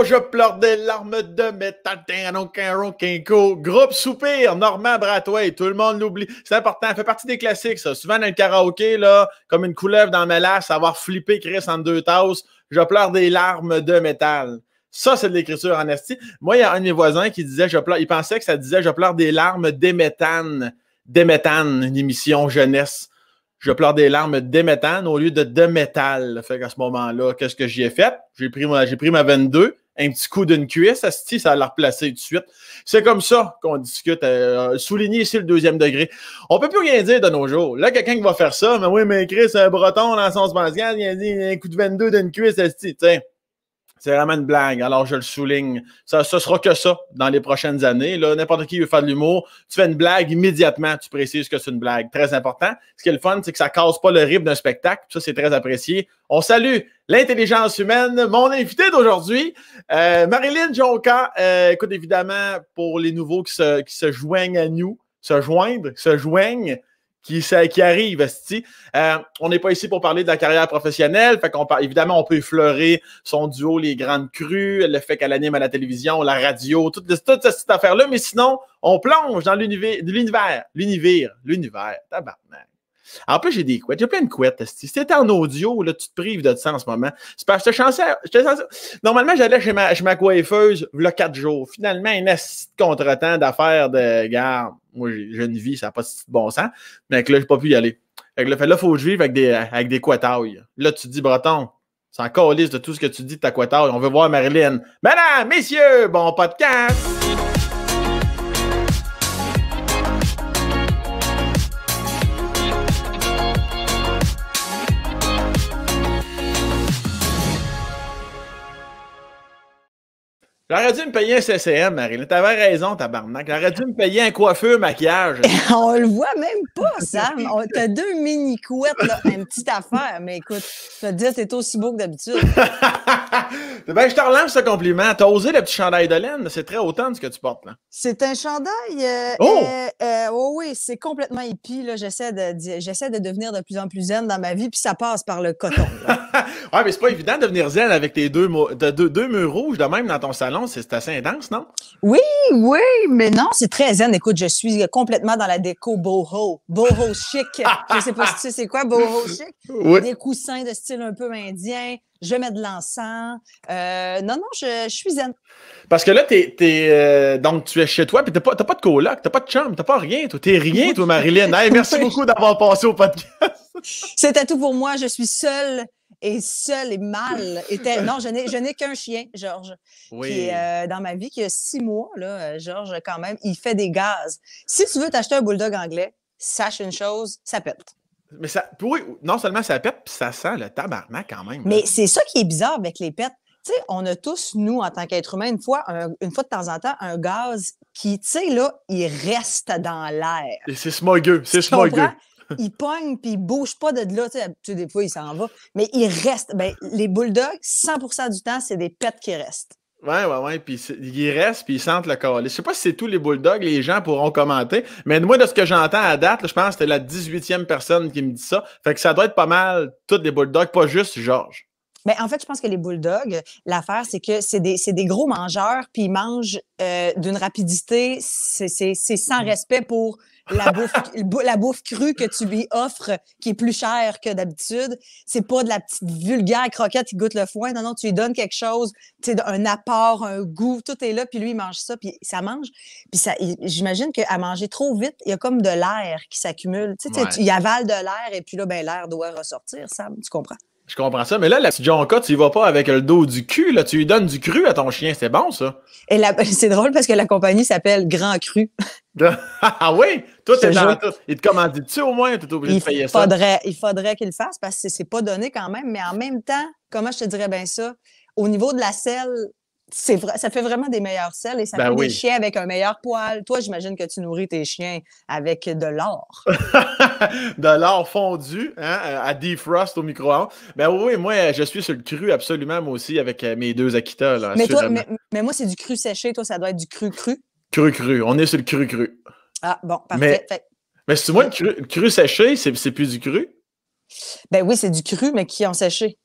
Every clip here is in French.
Oh, je pleure des larmes de métal, Groupe Soupir, Normand Bratway, tout le monde l'oublie. C'est important, ça fait partie des classiques, ça. Souvent dans le karaoké, là, comme une couleuvre dans mes ça avoir flippé Chris en deux tasses, je pleure des larmes de métal. Ça, c'est de l'écriture en esti. Moi, il y a un de mes voisins qui disait, je pleure, il pensait que ça disait, je pleure des larmes d'éthane, Déméthane, une émission jeunesse je pleure des larmes d'éméthane au lieu de de métal. Fait qu'à ce moment-là, qu'est-ce que j'y ai fait? J'ai pris, j'ai pris ma 22, un petit coup d'une cuisse, asti, ça la replacer tout de suite. C'est comme ça qu'on discute. Euh, souligner ici le deuxième degré. On peut plus rien dire de nos jours. Là, quelqu'un qui va faire ça, mais oui, mais Chris, un breton dans son Pascal, il a dit un coup de 22 d'une cuisse, asti, C'est vraiment une blague, alors je le souligne. Ça, ne sera que ça dans les prochaines années. Là, n'importe qui veut faire de l'humour, tu fais une blague immédiatement, tu précises que c'est une blague. Très important. Ce qui est le fun, c'est que ça casse pas le rythme d'un spectacle. Ça, c'est très apprécié. On salue l'intelligence humaine. Mon invité d'aujourd'hui, euh, Marilyn Jonca, euh, écoute, évidemment, pour les nouveaux qui se, qui se, joignent à nous, se joindre, se joignent, qui, qui arrivent, euh, on n'est pas ici pour parler de la carrière professionnelle, fait qu'on évidemment, on peut effleurer son duo Les Grandes Crues, le fait qu'elle anime à la télévision, la radio, toute, cette, affaire-là, mais sinon, on plonge dans l'univers, l'univers, l'univers, l'univers, tabarnak. En plus, j'ai des couettes. J'ai plein de couettes. Si c'était en audio, là, tu te prives de ça en ce moment. C'est parce que chanceux, Normalement, j'allais chez ma, chez ma coiffeuse là, quatre jours. Finalement, un contre-temps d'affaires de garde. Moi, j'ai une vie, ça n'a pas de bon sens. Mais que là, j'ai pas pu y aller. Fait que là, il faut que je vive avec des, avec des Là, tu dis, Breton, c'est encore liste de tout ce que tu dis de ta couettaille. On veut voir Marilyn. Madame, messieurs, bon podcast! J'aurais dû me payer un CCM, Marie. T'avais raison, tabarnak. J'aurais dû me payer un coiffeur, maquillage. on le voit même pas, Sam. T'as deux mini couettes, là, une petite affaire. Mais écoute, je te dis, c'est aussi beau que d'habitude. ben, je te relance ce compliment. T'as osé le petit chandail de laine. C'est très autant de ce que tu portes, là. C'est un chandail. Euh, oh! Euh, euh, oh! oui, c'est complètement hippie. J'essaie de, de, devenir de plus en plus zen dans ma vie, puis ça passe par le coton. ouais, mais c'est pas évident de devenir zen avec tes deux, deux murs rouges de même dans ton salon. C'est assez intense, non? Oui, oui, mais non, c'est très zen. Écoute, je suis complètement dans la déco boho. Boho chic. je sais pas si tu sais c'est quoi, boho chic. Des coussins de style un peu indien. Je mets de l'encens. Euh, non, non, je, suis zen. Parce que là, t'es, euh, donc, tu es chez toi, puis t'as pas, pas de coloc, t'as pas de chambre, t'as pas rien. Toi, t'es rien, toi, Marilyn. merci beaucoup d'avoir passé au podcast. C'était tout pour moi. Je suis seule et seul et mal était. Non, je n'ai qu'un chien, Georges, euh, dans ma vie, qui a six mois, là, euh, Georges, quand même, il fait des gaz. Si tu veux t'acheter un bulldog anglais, sache une chose, ça pète. Mais ça, non seulement ça pète, puis ça sent le tabarnak quand même. Mais c'est ça qui est bizarre avec les pets. Tu sais, on a tous, nous, en tant qu'être humain une fois, une fois de temps en temps, un gaz qui, tu sais, là, il reste dans l'air. C'est smogueux, c'est smogueux il pogne puis il bouge pas de là. Tu sais, des fois, il s'en va. Mais il reste. Ben, les bulldogs, 100 du temps, c'est des pets qui restent. Ouais, ouais, ouais. Puis ils restent, puis ils sentent le corps. Je sais pas si c'est tous les Bulldogs, les gens pourront commenter. Mais moi, de ce que j'entends à date, je pense que c'est la 18e personne qui me dit ça. Fait que ça doit être pas mal toutes les Bulldogs, pas juste Georges. Mais ben, en fait, je pense que les Bulldogs, l'affaire, c'est que c'est des, gros mangeurs, puis ils mangent euh, d'une rapidité, c'est sans mm. respect pour la bouffe, la bouffe crue que tu lui offres, qui est plus chère que d'habitude. C'est pas de la petite vulgaire croquette qui goûte le foin. Non, non, tu lui donnes quelque chose, un apport, un goût, tout est là, puis lui, il mange ça, puis ça mange. Puis j'imagine qu'à manger trop vite, il y a comme de l'air qui s'accumule. Tu sais, il avale de l'air, et puis là, ben, l'air doit ressortir, Sam, tu comprends? Je comprends ça, mais là, la Jonka, tu y vas pas avec le dos du cul, là. Tu lui donnes du cru à ton chien, c'est bon, ça. Et c'est drôle parce que la compagnie s'appelle Grand Cru. ah oui? Toi, t'es dans Il te commandit-tu au moins? T'es obligé de payer ça? Il faudrait qu'il le fasse parce que c'est pas donné quand même, mais en même temps, comment je te dirais bien ça? Au niveau de la selle, c'est vrai, ça fait vraiment des meilleurs selles et ça ben fait des chiens avec un meilleur poil. Toi, j'imagine que tu nourris tes chiens avec de l'or. de l'or fondu hein, à defrost au micro-ondes. Ben oui, moi, je suis sur le cru absolument, moi aussi, avec euh, mes deux Akita. mais, toi, moi, c'est du cru séché. Toi, ça doit être du cru cru. Cru cru. On est sur le cru cru. Ah, bon, parfait. Mais, mais c'est moi, le cru, séché, c'est plus du cru? Ben oui, c'est du cru, mais qui en séché.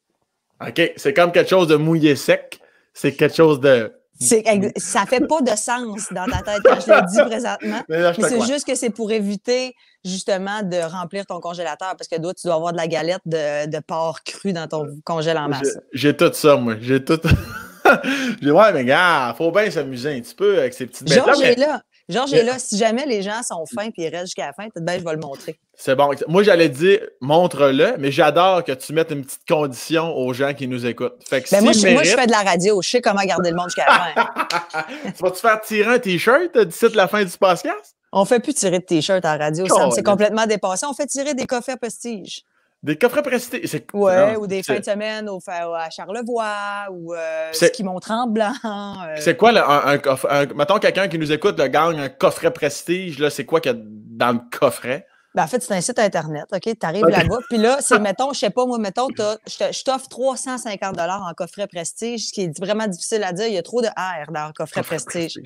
OK, c'est comme quelque chose de mouillé sec c'est quelque chose de. Ça fait pas de sens dans ta tête quand je le dis présentement. Mais, c'est juste que c'est pour éviter justement de remplir ton congélateur parce que d'autres, tu dois avoir de la galette de, porc cru dans ton euh, congélateur en masse. J'ai tout ça, moi. J'ai tout. J'ai ouais, mais gars, faut bien s'amuser un petit peu avec ces petites bêtes Mais... là. Georges là. Si jamais les gens sont fins et ils restent jusqu'à la fin, ben, je vais le montrer. C'est bon. Moi, j'allais dire montre-le, mais j'adore que tu mettes une petite condition aux gens qui nous écoutent. Ben, moi, je, fais de la radio. Je sais comment garder le monde jusqu'à la fin. tu vas-tu faire tirer un T-shirt d'ici la fin du podcast? On fait plus tirer de T-shirt en radio, Ça, C'est complètement dépassé. On fait tirer des coffrets à prestige. Des coffrets prestigieux? Oui, ou des fins de semaine au, à Charlevoix, ou euh, ce qui montrent en blanc. Euh. C'est quoi, un, mettons quelqu'un qui nous écoute le gagne un coffret prestige, là, c'est quoi qu'il y a dans le coffret? Ben, en fait, c'est un site Internet, OK? Tu arrives là-bas, puis là, c'est, mettons, je sais pas, moi, mettons, je t'offre 350 en coffret prestige, ce qui est vraiment difficile à dire. Il y a trop de R dans le coffret, prestige.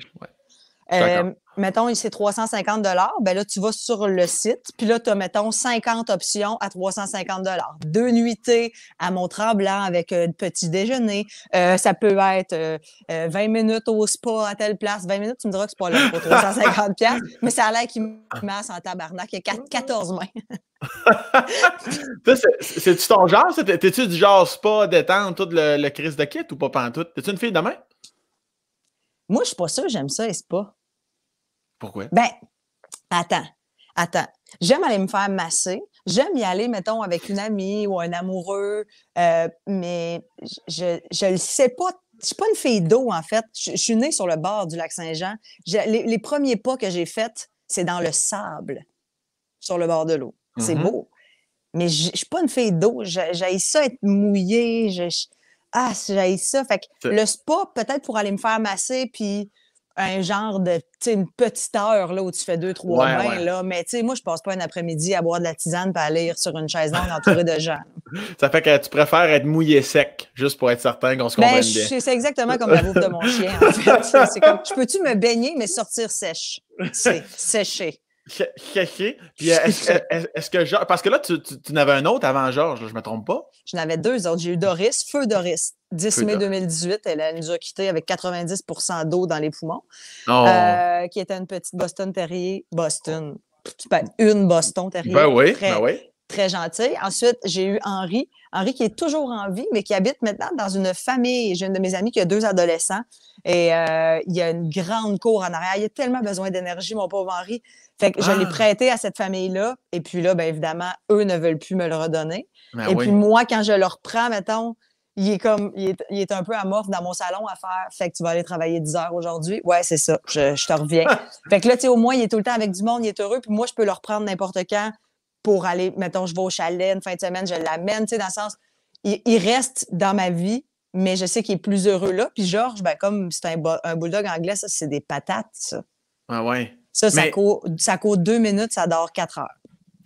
Euh, mettons, c'est 350 ben là, tu vas sur le site, puis là, tu as, mettons, 50 options à 350 Deux nuitées à Mont-Tremblant avec un euh, petit déjeuner. Euh, ça peut être 20 minutes au spa à telle place. 20 minutes, tu me diras que c'est pas là pour 350 mais ça a l'air qu'il masse en tabarnak. Il y a 14 mains. C'est-tu ton genre? T'es-tu du genre spa, détente, tout le, crise de kit ou pas tout? T'es-tu une fille de main? Moi, je suis pas sûre, j'aime ça et c'est pas. Pourquoi? Ben, attends, attends. J'aime aller me faire masser. J'aime y aller, mettons, avec une amie ou un amoureux, euh, mais je ne le sais pas. Je suis pas une fille d'eau, en fait. Je, suis née sur le bord du lac Saint-Jean. Les, premiers pas que j'ai faits, c'est dans le sable, sur le bord de l'eau. C'est mm-hmm. beau. Mais je, ne suis pas une fille d'eau. J'ai ça être mouillée. ah, j'ai ça. Fait que le spa, peut-être pour aller me faire masser, puis un genre de une petite heure là, où tu fais deux, trois ouais, Mais moi, je passe pas un après-midi à boire de la tisane et à lire sur une chaise longue entourée de gens. Ça fait que tu préfères être mouillé sec, juste pour être certain qu'on se ben, comprenne bien. C'est exactement comme la bouffe de mon chien, en peux-tu me baigner, mais sortir sèche? C'est euh, est-ce que Parce que là, tu, n'avais un autre avant Georges, je ne me trompe pas. Je n'avais deux autres. J'ai eu Doris, Feu Doris, 10 mai 2018. Elle, a nous a quittés avec 90 d'eau dans les poumons. Oh. Euh, qui était une petite Boston Terrier. Boston. Une Boston Terrier. Ben oui, ben oui très gentil. Ensuite, j'ai eu Henri. Henri qui est toujours en vie, mais qui habite maintenant dans une famille. J'ai une de mes amies qui a deux adolescents et euh, il y a une grande cour en arrière. Il a tellement besoin d'énergie, mon pauvre Henri. Fait que je l'ai ah. prêté à cette famille-là. Et puis là, bien évidemment, eux ne veulent plus me le redonner. Ben et puis moi, quand je le reprends, mettons, il est comme il est, un peu amorphe dans mon salon à faire fait que tu vas aller travailler 10 heures aujourd'hui. Ouais, c'est ça. Je, je, te reviens. fait que là tu sais au moins il est tout le temps avec du monde, il est heureux puis moi je peux le reprendre n'importe quand pour aller, mettons, je vais au chalet une fin de semaine, je l'amène, tu sais, dans le sens, il, reste dans ma vie, mais je sais qu'il est plus heureux là. Puis Georges, ben, comme c'est un, bulldog anglais, ça, c'est des patates, ça. Ah ouais. Ça, ça, court, deux minutes, ça dort quatre heures.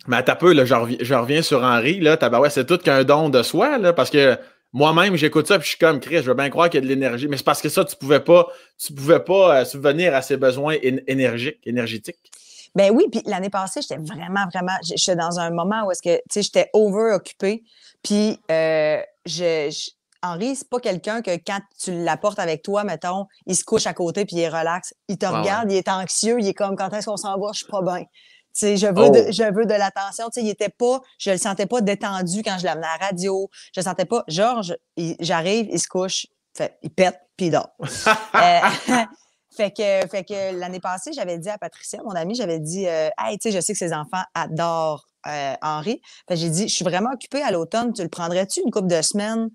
Mais à peu, là, je, reviens, sur Henri, là, ouais, c'est tout qu'un don de soi, là, parce que moi-même, j'écoute ça, puis je suis comme Chris, je veux bien croire qu'il y a de l'énergie, mais c'est parce que ça, tu pouvais pas, tu pouvais pas euh, subvenir à ses besoins énergiques, énergétiques. Ben oui, puis l'année passée, j'étais vraiment, vraiment, Je suis dans un moment où est-ce que, tu sais, j'étais over-occupée. Puis, euh, je, je, Henri, c'est pas quelqu'un que quand tu l'apportes avec toi, mettons, il se couche à côté puis il relaxe, Il te regarde, il est anxieux, il est comme quand est-ce qu'on s'en va, je suis pas bien. tu sais je veux, de, oh. je veux de l'attention. il était pas, je le sentais pas détendu quand je l'amenais à la radio. Je le sentais pas. Georges, j'arrive, il se couche, fait, il pète, puis il dort. Euh, Fait que, fait que l'année passée, j'avais dit à Patricia, mon amie, j'avais dit euh, Hey, tu sais, je sais que ses enfants adorent euh, Henri. Fait j'ai dit Je suis vraiment occupée à l'automne, tu le prendrais-tu une couple de semaines?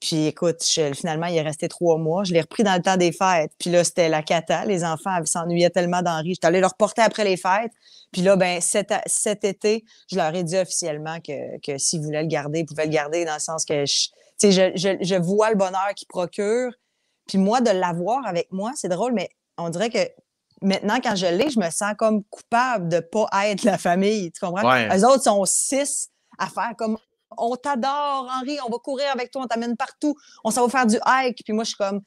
Puis écoute, finalement, il est resté trois mois. Je l'ai repris dans le temps des fêtes. Puis là, c'était la cata. Les enfants s'ennuyaient tellement d'Henri. J'étais allée leur porter après les fêtes. Puis là, ben, cet, été, je leur ai dit officiellement que, que s'ils voulaient le garder, ils pouvaient le garder dans le sens que je, je, je, je vois le bonheur qu'il procure puis moi, de l'avoir avec moi, c'est drôle, mais on dirait que maintenant, quand je l'ai, je me sens comme coupable de ne pas être la famille. Tu comprends? Les autres sont six à faire comme on t'adore, Henri, on va courir avec toi, on t'amène partout, on s'en va faire du hike. Puis moi, je suis comme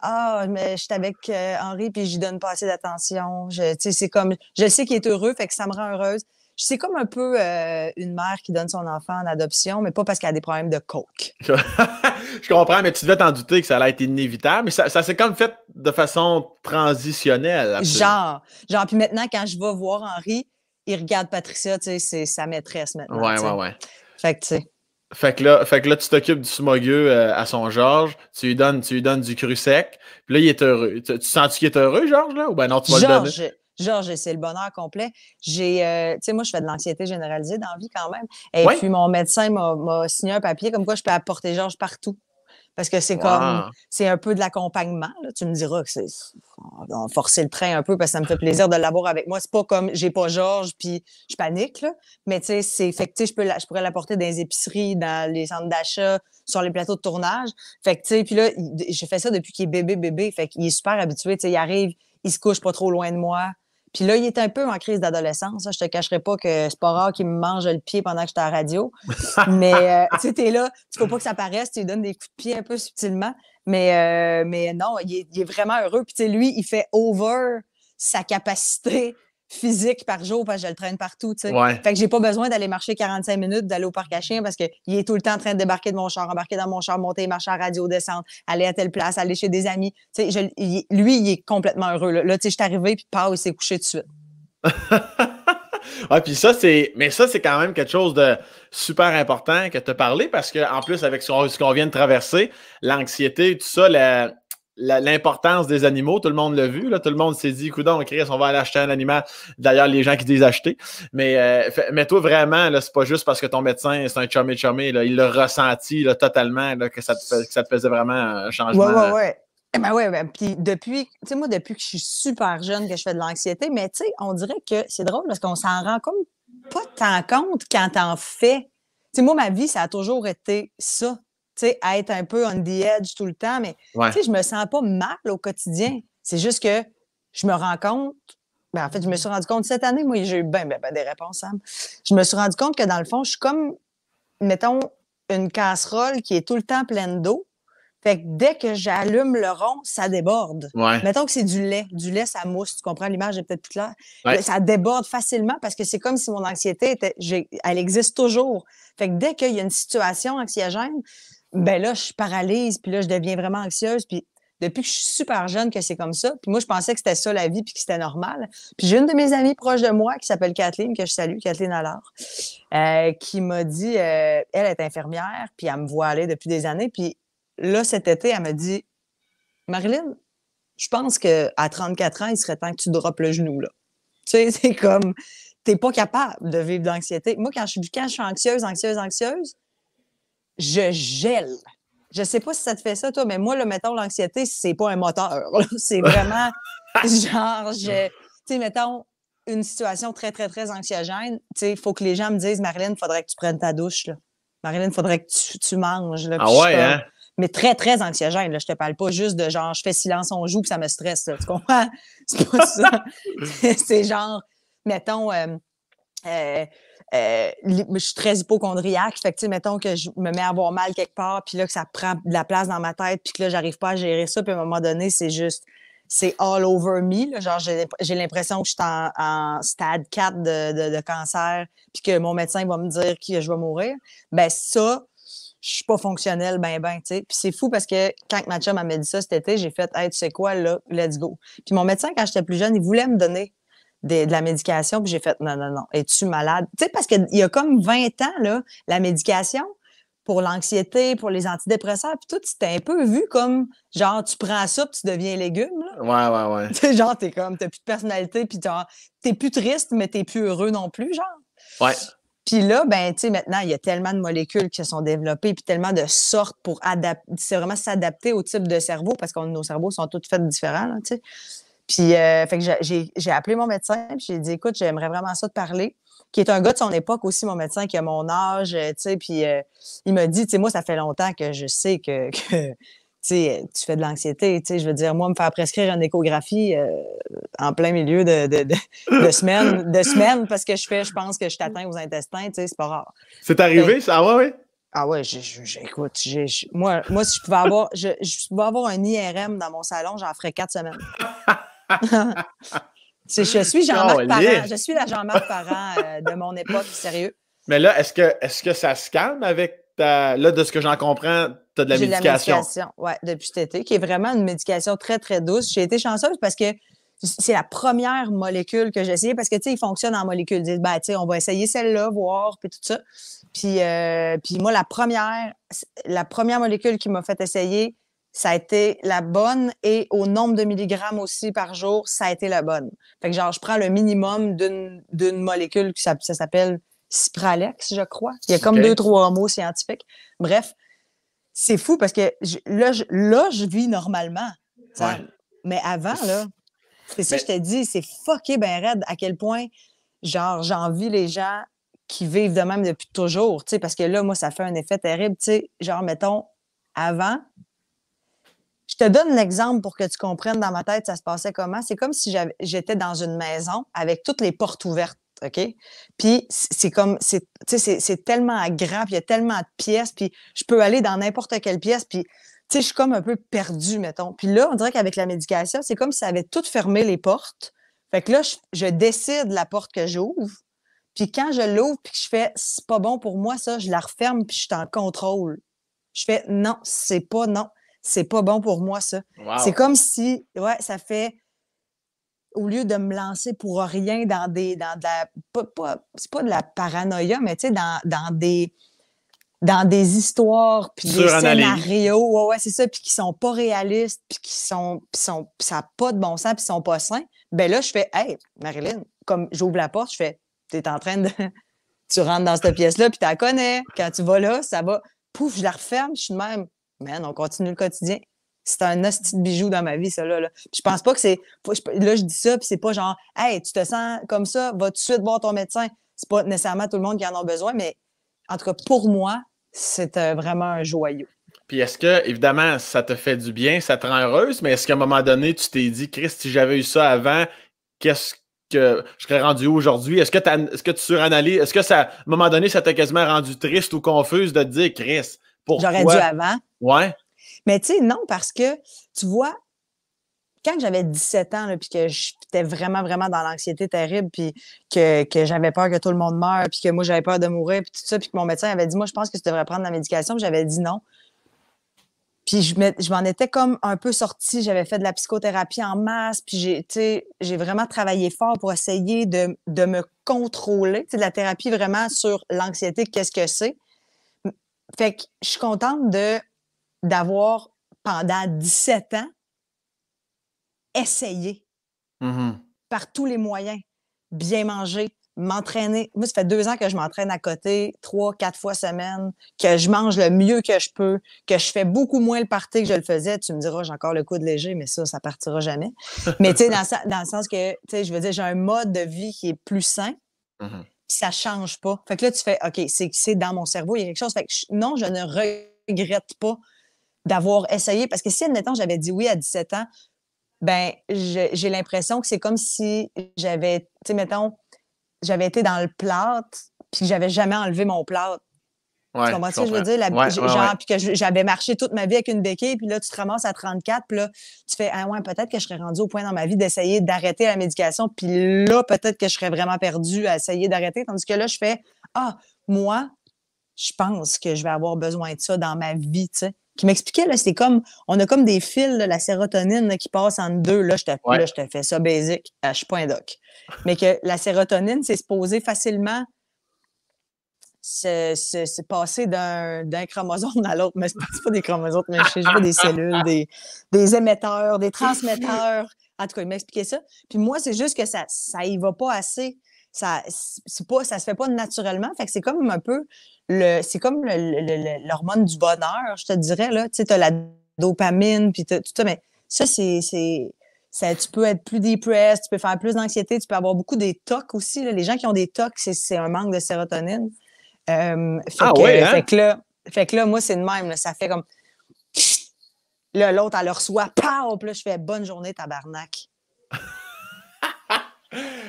Ah, mais je suis avec euh, Henri, puis je lui donne pas assez d'attention. Je, c'est comme, je sais qu'il est heureux, fait que ça me rend heureuse c'est comme un peu euh, une mère qui donne son enfant en adoption, mais pas parce qu'elle a des problèmes de coke. je comprends, mais tu devais t'en douter que ça allait être inévitable, mais ça, ça s'est comme fait de façon transitionnelle. Genre, genre, puis maintenant, quand je vais voir Henri, il regarde Patricia, tu sais, c'est sa maîtresse maintenant. Ouais, ouais, ouais. Fait que, tu sais. là, fait là tu t'occupes du smogueux euh, à son Georges, tu lui donnes, tu donnes du cru sec, puis là, il est heureux. Tu, sens-tu qu'il est heureux, Georges, là? Ou ben non, tu vas le donner? Georges, c'est le bonheur complet. J'ai, euh, tu sais, moi, je fais de l'anxiété généralisée dans la vie quand même. Et puis, mon médecin m'a signé un papier comme quoi je peux apporter Georges partout. Parce que c'est comme, c'est un peu de l'accompagnement. Tu me diras que c'est, on forcer le train un peu parce que ça me fait plaisir de l'avoir avec moi. C'est pas comme, j'ai pas Georges puis je panique, là. Mais tu sais, c'est, fait que, je, peux je pourrais l'apporter dans les épiceries, dans les centres d'achat, sur les plateaux de tournage. Fait que, tu sais, puis là, j'ai fait ça depuis qu'il est bébé, bébé. Fait qu'il est super habitué. Tu sais, il arrive, il se couche pas trop loin de moi. Puis là, il est un peu en crise d'adolescence. Hein. Je te cacherai pas que c'est pas rare qu'il me mange le pied pendant que j'étais à la radio. mais euh, tu es là, tu peux pas que ça paraisse, tu lui donnes des coups de pied un peu subtilement. Mais, euh, mais non, il est, il est, vraiment heureux. Puis tu sais, lui, il fait over sa capacité physique par jour parce que je le traîne partout. Fait que j'ai pas besoin d'aller marcher 45 minutes, d'aller au parc à chien parce qu'il est tout le temps en train de débarquer de mon char, embarquer dans mon char, monter, marcher à radio, descendre, aller à telle place, aller chez des amis. lui, il est complètement heureux. Là, tu sais, je suis arrivé, puis pas, il s'est couché tout de suite. puis ça, c'est. Mais ça, c'est quand même quelque chose de super important que tu parler parlé parce en plus, avec ce qu'on vient de traverser, l'anxiété, tout ça, la l'importance des animaux. Tout le monde l'a vu. Là. Tout le monde s'est dit, coudon, Chris, on va aller acheter un animal. D'ailleurs, les gens qui disent acheter. Mais, euh, mais toi, vraiment, c'est pas juste parce que ton médecin, c'est un chummy chummy. Il l'a ressenti totalement, que, ça te, faisait vraiment euh, un changement. Ouais, ouais, euh. eh ben ouais. ben ouais, puis depuis, tu sais, moi, depuis que je suis super jeune, que je fais de l'anxiété, mais tu sais, on dirait que c'est drôle parce qu'on s'en rend comme pas tant compte quand on fais. Tu sais, moi, ma vie, ça a toujours été ça à être un peu on the edge tout le temps, mais sais je me sens pas mal au quotidien. C'est juste que je me rends compte, ben, en fait, je me suis rendu compte cette année, moi, j'ai eu ben, ben, ben des réponses, Je me suis rendu compte que dans le fond, je suis comme, mettons, une casserole qui est tout le temps pleine d'eau. Fait que dès que j'allume le rond, ça déborde. Mettons que c'est du lait. Du lait, ça mousse. Tu comprends? L'image est peut-être plus claire. Ça déborde facilement parce que c'est comme si mon anxiété était, elle existe toujours. Fait que dès qu'il y a une situation anxiogène, ben là, je suis paralyse, puis là, je deviens vraiment anxieuse, puis depuis que je suis super jeune que c'est comme ça. Puis moi, je pensais que c'était ça la vie, puis que c'était normal. Puis j'ai une de mes amies proches de moi qui s'appelle Kathleen, que je salue, Kathleen alors euh, qui m'a dit, euh, elle est infirmière, puis elle me voit aller depuis des années. Puis là, cet été, elle m'a dit, Marilyn, je pense qu'à 34 ans, il serait temps que tu droppes le genou, là. Tu sais, c'est comme, t'es pas capable de vivre d'anxiété. Moi, quand je, quand je suis anxieuse, anxieuse, anxieuse, je gèle. Je sais pas si ça te fait ça, toi, mais moi, le mettons, l'anxiété, c'est pas un moteur. C'est vraiment genre, je. Tu sais, mettons, une situation très, très, très anxiogène, tu sais, il faut que les gens me disent, Marilyn, faudrait que tu prennes ta douche, là. il faudrait que tu, manges, Ah ouais, hein? Mais très, très anxiogène, là. Je te parle pas juste de genre, je fais silence, on joue, puis ça me stresse, là. Tu comprends? C'est pas ça. c'est genre, mettons, euh, euh, euh, je suis très hypochondriaque. Fait que, mettons que je me mets à avoir mal quelque part, puis là, que ça prend de la place dans ma tête, puis que là, j'arrive pas à gérer ça, puis à un moment donné, c'est juste, c'est all over me. Genre, j'ai l'impression que je suis en, stade 4 de, cancer, puis que mon médecin va me dire que je vais mourir. Ben ça, je suis pas fonctionnelle, ben ben, tu sais. Puis c'est fou parce que quand ma chum m'a dit ça cet été, j'ai fait, hey, tu sais quoi, là, let's go. Puis mon médecin, quand j'étais plus jeune, il voulait me donner de, la médication, puis j'ai fait non, non, non, es-tu malade? Tu sais, parce qu'il y a comme 20 ans, la médication pour l'anxiété, pour les antidépresseurs, puis tout, c'était un peu vu comme genre tu prends ça puis tu deviens légume. Là. Ouais, ouais, ouais. genre, t'es comme, t'as plus de personnalité, puis t'es plus triste, mais t'es plus heureux non plus, genre. Ouais. Puis là, ben, tu sais, maintenant, il y a tellement de molécules qui sont développées, puis tellement de sortes pour adapter, vraiment s'adapter au type de cerveau, parce que nos cerveaux sont tous faits différents, tu sais. Puis, euh, fait que j'ai appelé mon médecin, puis j'ai dit, écoute, j'aimerais vraiment ça te parler qui est un gars de son époque aussi, mon médecin, qui a mon âge, euh, tu sais, puis euh, il m'a dit, tu sais, moi, ça fait longtemps que je sais que, tu fais de l'anxiété, tu sais, je veux dire, moi, me faire prescrire une échographie en plein milieu de, semaines, de, de semaine, parce que je fais, je pense que je t'atteins aux intestins, tu sais, c'est pas rare. C'est arrivé, ça, va, ah, ouais, Ah ouais, j'écoute. Moi, moi, si je pouvais avoir, je, je pouvais avoir un IRM dans mon salon, j'en ferais quatre semaines. je suis Jean-Marc Parent. Je suis la Jean-Marc Parent euh, de mon époque, sérieux. Mais là, est-ce que, est que ça se calme avec Là, de ce que j'en comprends, tu as de la médication. De la médication, oui, depuis cet été, qui est vraiment une médication très, très douce. J'ai été chanceuse parce que c'est la première molécule que j'ai essayée parce que, tu sais, il fonctionne en molécules. Ils ben, tu sais, on va essayer celle-là, voir, puis tout ça. Puis, euh, puis moi, la première, la première molécule qui m'a fait essayer, ça a été la bonne et au nombre de milligrammes aussi par jour, ça a été la bonne. Fait que genre, je prends le minimum d'une molécule, ça, ça s'appelle Cipralex, je crois. Il y a comme deux, trois mots scientifiques. Bref, c'est fou parce que là, je, là, je vis normalement. Mais avant, là, c'est ça que je t'ai dit, c'est fucké ben raide à quel point, genre, j'envie les gens qui vivent de même depuis toujours, tu sais, parce que là, moi, ça fait un effet terrible, tu sais, genre, mettons, avant, je te donne l'exemple pour que tu comprennes dans ma tête, ça se passait comment. C'est comme si j'étais dans une maison avec toutes les portes ouvertes. OK? Puis c'est comme, c'est tellement grand, puis il y a tellement de pièces, puis je peux aller dans n'importe quelle pièce, puis tu sais, je suis comme un peu perdue, mettons. Puis là, on dirait qu'avec la médication, c'est comme si ça avait tout fermé les portes. Fait que là, je, décide la porte que j'ouvre, puis quand je l'ouvre, puis je fais, c'est pas bon pour moi, ça, je la referme, puis je suis en contrôle. Je fais, non, c'est pas non c'est pas bon pour moi, ça. C'est comme si, ouais, ça fait au lieu de me lancer pour rien dans des dans de pas, c'est pas de la paranoïa mais tu sais dans, des dans des histoires puis des scénarios ouais, ouais c'est ça puis qui sont pas réalistes puis qui sont pis sont ça a pas de bon sens puis sont pas sains ben là je fais hey Marilyn comme j'ouvre la porte je fais tu es en train de tu rentres dans cette pièce là puis tu la connais quand tu vas là ça va pouf je la referme je suis de même on continue le quotidien. C'est un hostie de bijou dans ma vie, ça, là. je pense pas que c'est. Là, je dis ça, puis c'est pas genre, hey, tu te sens comme ça, va tout de suite voir ton médecin. C'est pas nécessairement tout le monde qui en a besoin, mais en tout cas, pour moi, c'est euh, vraiment un joyau. Puis est-ce que, évidemment, ça te fait du bien, ça te rend heureuse, mais est-ce qu'à un moment donné, tu t'es dit, Chris, si j'avais eu ça avant, qu'est-ce que je serais rendu aujourd'hui? Est-ce que, est que, tu suranalyses? Est-ce que ça, à un moment donné, ça t'a quasiment rendu triste ou confuse de te dire, Chris, J'aurais dû avant. Ouais. Mais tu sais, non, parce que tu vois, quand j'avais 17 ans, puis que j'étais vraiment, vraiment dans l'anxiété terrible, puis que, que j'avais peur que tout le monde meure, puis que moi, j'avais peur de mourir, puis tout ça, puis que mon médecin avait dit, moi, je pense que tu devrais prendre la médication, j'avais dit non. Puis je m'en étais comme un peu sortie. J'avais fait de la psychothérapie en masse. Puis j'ai vraiment travaillé fort pour essayer de, de me contrôler. de la thérapie vraiment sur l'anxiété, qu'est-ce que c'est. Fait que je suis contente de, d'avoir, pendant 17 ans, essayé mm-hmm. par tous les moyens, bien manger, m'entraîner. Moi, ça fait deux ans que je m'entraîne à côté, trois, quatre fois semaine, que je mange le mieux que je peux, que je fais beaucoup moins le parti que je le faisais. Tu me diras, j'ai encore le coup de léger, mais ça, ça partira jamais. mais tu sais, dans, dans, le sens que, tu sais, je veux dire, j'ai un mode de vie qui est plus sain. Mm-hmm ça change pas. Fait que là, tu fais, OK, c'est dans mon cerveau, il y a quelque chose. Fait que non, je ne regrette pas d'avoir essayé. Parce que si, admettons, j'avais dit oui à 17 ans, ben j'ai l'impression que c'est comme si j'avais, tu sais, mettons, j'avais été dans le plat, puis que j'avais jamais enlevé mon plat, tu veux dire? puis que j'avais marché toute ma vie avec une béquille, puis là, tu te ramasses à 34, puis là, tu fais, ah ouais, peut-être que je serais rendu au point dans ma vie d'essayer d'arrêter la médication, puis là, peut-être que je serais vraiment perdu à essayer d'arrêter. Tandis que là, je fais, ah, moi, je pense que je vais avoir besoin de ça dans ma vie, tu sais. Qui m'expliquait, là, c'est comme, on a comme des fils, la sérotonine qui passe en deux, là, je te, je te fais ça basic, je suis doc. Mais que la sérotonine, c'est poser facilement se, passer d'un chromosome à l'autre. Mais c'est pas des chromosomes, mais je sais pas des cellules, des, des émetteurs, des transmetteurs. En tout cas, il m'expliquait ça. Puis moi, c'est juste que ça ça y va pas assez. Ça c'est pas ça se fait pas naturellement. Fait que c'est comme un peu le c'est comme l'hormone du bonheur, je te dirais là, tu sais t'as la dopamine puis tout ça mais ça c'est ça, tu peux être plus depressed, tu peux faire plus d'anxiété, tu peux avoir beaucoup des tocs aussi. Les gens qui ont des tocs, c'est un manque de sérotonine. Euh, ah hein? fait, que, là, moi, c'est de même. ça fait comme. Là, l'autre, elle le reçoit. Pow! je fais bonne journée, tabarnak.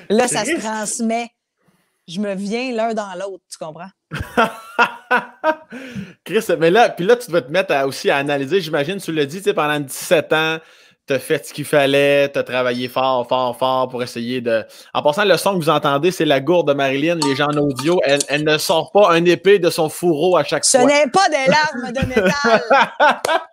là, ça se transmet. Je me viens l'un dans l'autre, tu comprends? Chris, mais là, puis là, tu dois te mettre aussi à analyser, j'imagine, tu l'as dit, tu sais, pendant 17 ans, t'as fait ce qu'il fallait, t'as travaillé fort, fort, fort pour essayer de. En passant, le son que vous entendez, c'est la gourde de Marilyn, les gens en audio. Elle, ne sort pas un épée de son fourreau à chaque fois. Ce n'est pas des larmes de métal!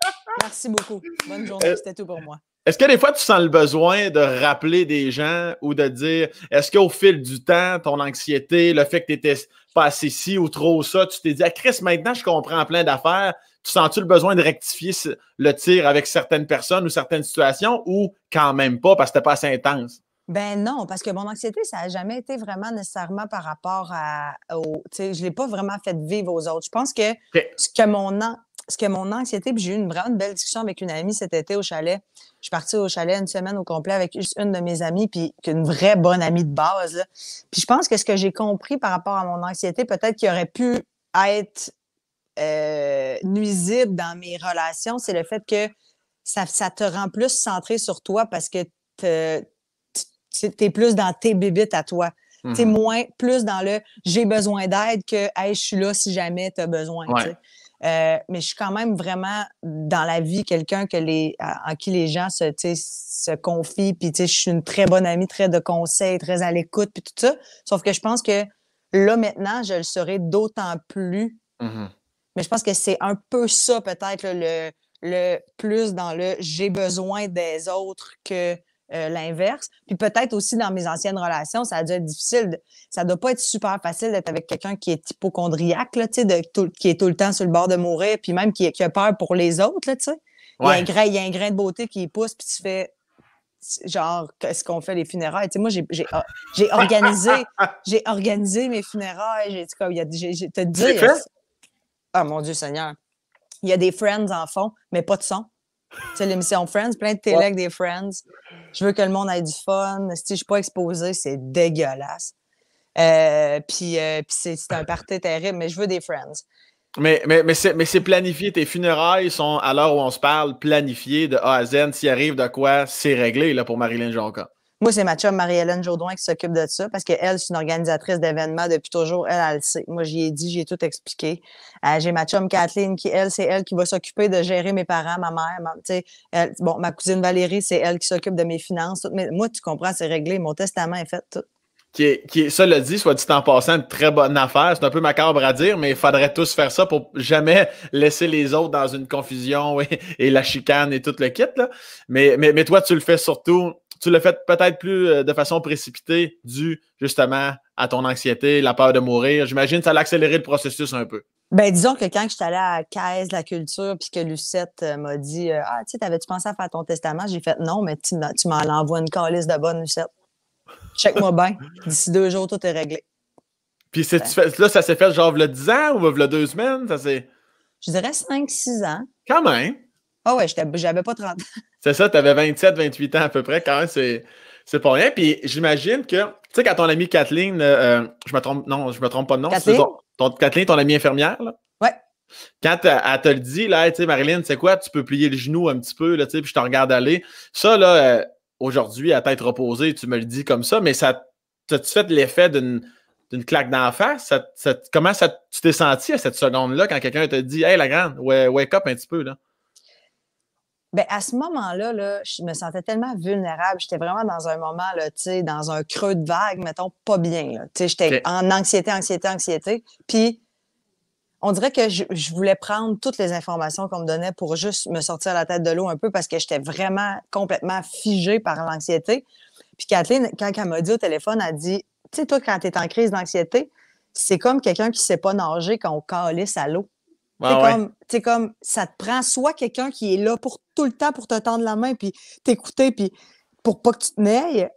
Merci beaucoup. Bonne journée, euh, c'était tout pour moi. Est-ce que des fois, tu sens le besoin de rappeler des gens ou de dire est-ce qu'au fil du temps, ton anxiété, le fait que tu étais passé ci ou trop ça, tu t'es dit ah, Chris, maintenant, je comprends plein d'affaires, tu sens-tu le besoin de rectifier le tir avec certaines personnes ou certaines situations ou quand même pas parce que c'était pas assez intense? Ben non, parce que mon anxiété, ça n'a jamais été vraiment nécessairement par rapport à. Au, je ne l'ai pas vraiment fait vivre aux autres. Je pense que ce que mon que mon anxiété, j'ai eu une vraiment belle discussion avec une amie cet été au chalet. Je suis partie au chalet une semaine au complet avec juste une de mes amies, puis une vraie bonne amie de base. Puis je pense que ce que j'ai compris par rapport à mon anxiété, peut-être qu'il aurait pu être euh, nuisible dans mes relations, c'est le fait que ça, te rend plus centré sur toi parce que tu plus dans tes bibites à toi. T'es es mm-hmm. moins plus dans le j'ai besoin d'aide que je suis là si jamais tu as besoin. Euh, mais je suis quand même vraiment dans la vie quelqu'un que les en qui les gens se se confient puis je suis une très bonne amie très de conseil très à l'écoute puis tout ça sauf que je pense que là maintenant je le serai d'autant plus mm-hmm. Mais je pense que c'est un peu ça, peut-être, le, le plus dans le j'ai besoin des autres que euh, l'inverse. Puis peut-être aussi dans mes anciennes relations, ça a dû être difficile. Ça ça doit pas être super facile d'être avec quelqu'un qui est hypochondriaque, là, de, qui est tout le temps sur le bord de mourir, puis même qui, a peur pour les autres. il, y a un grain, un grain de beauté qui pousse, puis tu fais genre qu'est-ce qu'on fait les funérailles moi j'ai ah, organisé j'ai organisé mes funérailles j'ai comme il te ah, mon Dieu Seigneur. Il y a des Friends en fond, mais pas de son. C'est l'émission Friends, plein de télé avec des Friends. Je veux que le monde ait du fun. Si je suis pas exposée, c'est dégueulasse. Euh, puis euh, c'est un party terrible, mais je veux des Friends. Mais, mais, mais c'est planifié. Tes funérailles sont, à l'heure où on se parle, planifiées de A à Z. S'il arrive de quoi, c'est réglé là, pour Marilyn Jonca. Moi, c'est ma chum Marie-Hélène Jaudoin qui s'occupe de ça parce qu'elle, c'est une organisatrice d'événements depuis toujours. Elle, elle le sait. Moi, j'y ai dit, j'ai tout expliqué. Euh, j'ai ma chum Kathleen qui, elle, c'est elle qui va s'occuper de gérer mes parents, ma mère. Ma, bon, ma cousine Valérie, c'est elle qui s'occupe de mes finances. mais moi, tu comprends, c'est réglé. Mon testament est fait, tout. Qui qui ça le dit, soit dit en passant, une très bonne affaire. C'est un peu macabre à dire, mais il faudrait tous faire ça pour jamais laisser les autres dans une confusion et, la chicane et tout le kit. Mais, mais, mais toi, tu le fais surtout tu l'as fait peut-être plus euh, de façon précipitée, dû justement à ton anxiété, la peur de mourir. J'imagine que ça a accéléré le processus un peu. Ben, disons que quand je suis allée à Caisse, la culture, puis que Lucette euh, m'a dit euh, Ah, tu sais, t'avais-tu pensé à faire ton testament J'ai fait Non, mais tu, tu m'en envoies une calice de bonne, Lucette. Check-moi bien. D'ici deux jours, tout est réglé. Puis ben. là, ça s'est fait genre le 10 ans ou le deux semaines ça Je dirais 5-6 ans. Quand même. Ah ouais, j'avais pas 30 C'est ça, tu avais 27, 28 ans à peu près, quand même, c'est, c'est pas rien. Puis j'imagine que, tu sais, quand ton amie Kathleen, euh, euh, je me trompe, non, je me trompe pas de nom, Kathleen, ton, Kathleen, ton amie infirmière, là. Ouais. Quand euh, elle te le dit, là, tu sais, Marilyn, c'est quoi, tu peux plier le genou un petit peu, là, tu sais, puis je te regarde aller. Ça, là, aujourd'hui, à tête reposée, tu me le dis comme ça, mais ça, te tu fait l'effet d'une, d'une claque la face? Ça, comment ça, tu t'es senti à cette seconde-là quand quelqu'un te dit, hey, la grande, wake up un petit peu, là? Ben, à ce moment-là, je me sentais tellement vulnérable. J'étais vraiment dans un moment, là, dans un creux de vague, mettons, pas bien. J'étais en anxiété, anxiété, anxiété. Puis, on dirait que je, voulais prendre toutes les informations qu'on me donnait pour juste me sortir la tête de l'eau un peu parce que j'étais vraiment complètement figée par l'anxiété. Puis Kathleen, quand elle m'a dit au téléphone, elle a dit Tu sais, toi, quand tu es en crise d'anxiété, c'est comme quelqu'un qui ne sait pas nager quand on calisse à l'eau. C'est comme, ça te prend soit quelqu'un qui est là pour tout le temps pour te tendre la main, puis t'écouter, puis pour pas que tu te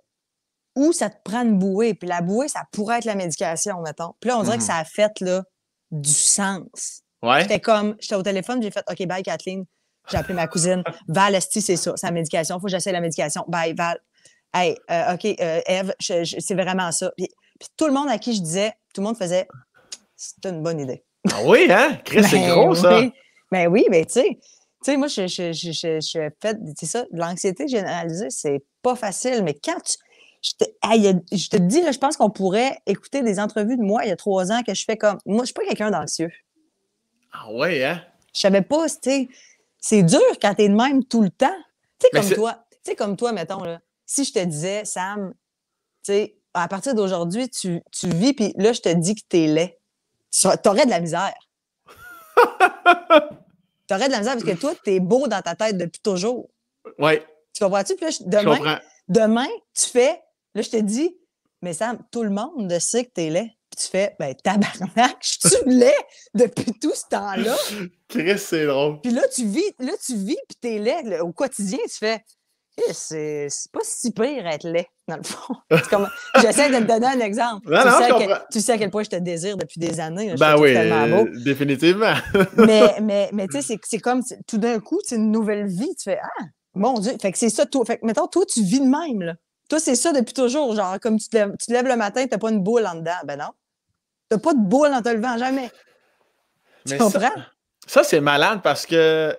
ou ça te prend une bouée. Puis la bouée, ça pourrait être la médication, mettons. Puis là, on dirait que mm-hmm. ça a fait là, du sens. Ouais. J'étais comme, j'étais au téléphone, j'ai fait, OK, bye, Kathleen. J'ai appelé ma cousine. Val, c'est ça, sa médication. Faut que j'essaie la médication. Bye, Val. Hey, euh, OK, euh, Eve, c'est vraiment ça. puis tout le monde à qui je disais, tout le monde faisait, c'est une bonne idée. Ah oui, hein? Chris, c'est ben gros, ça. Ben oui, mais ben, tu sais. Tu sais, moi, je, je, je, fais, tu ça, l'anxiété généralisée, c'est pas facile, mais quand tu, je te, dis, là, je pense qu'on pourrait écouter des entrevues de moi il y a trois ans que je fais comme, moi, je suis pas quelqu'un d'anxieux. Ah ouais, hein? Je savais pas, tu sais, c'est dur quand t'es de même tout le temps. Tu sais, comme toi, tu sais, comme toi, mettons, là, si je te disais, Sam, tu sais, à partir d'aujourd'hui, tu, tu vis, puis là, je te dis que t'es laid t'aurais de la misère. t'aurais de la misère parce que toi, t'es beau dans ta tête depuis toujours. Oui. Tu comprends-tu? Puis demain, demain, tu fais, là, je te dis, mais Sam, tout le monde sait que t'es laid. Puis tu fais, ben, tabarnak, je suis laid depuis tout ce temps-là. Très, c'est drôle. Puis là, tu vis, là, tu vis, puis t'es laid. au quotidien, tu fais, eh, c'est pas si pire être laid, dans le fond. J'essaie de te donner un exemple. tu, sais à quel point je te désire depuis des années. ben oui, définitivement. mais mais, mais tu sais, c'est comme tout d'un coup, c'est une nouvelle vie. Tu fais Ah, mon Dieu. Fait que c'est ça. Toi, fait que, mettons, toi, tu vis de même. Là. Toi, c'est ça depuis toujours. Genre, comme tu te lèves, tu lèves le matin, t'as pas une boule en dedans. Ben non. T'as pas de boule en te levant, jamais. Tu comprends? ça c'est malade parce que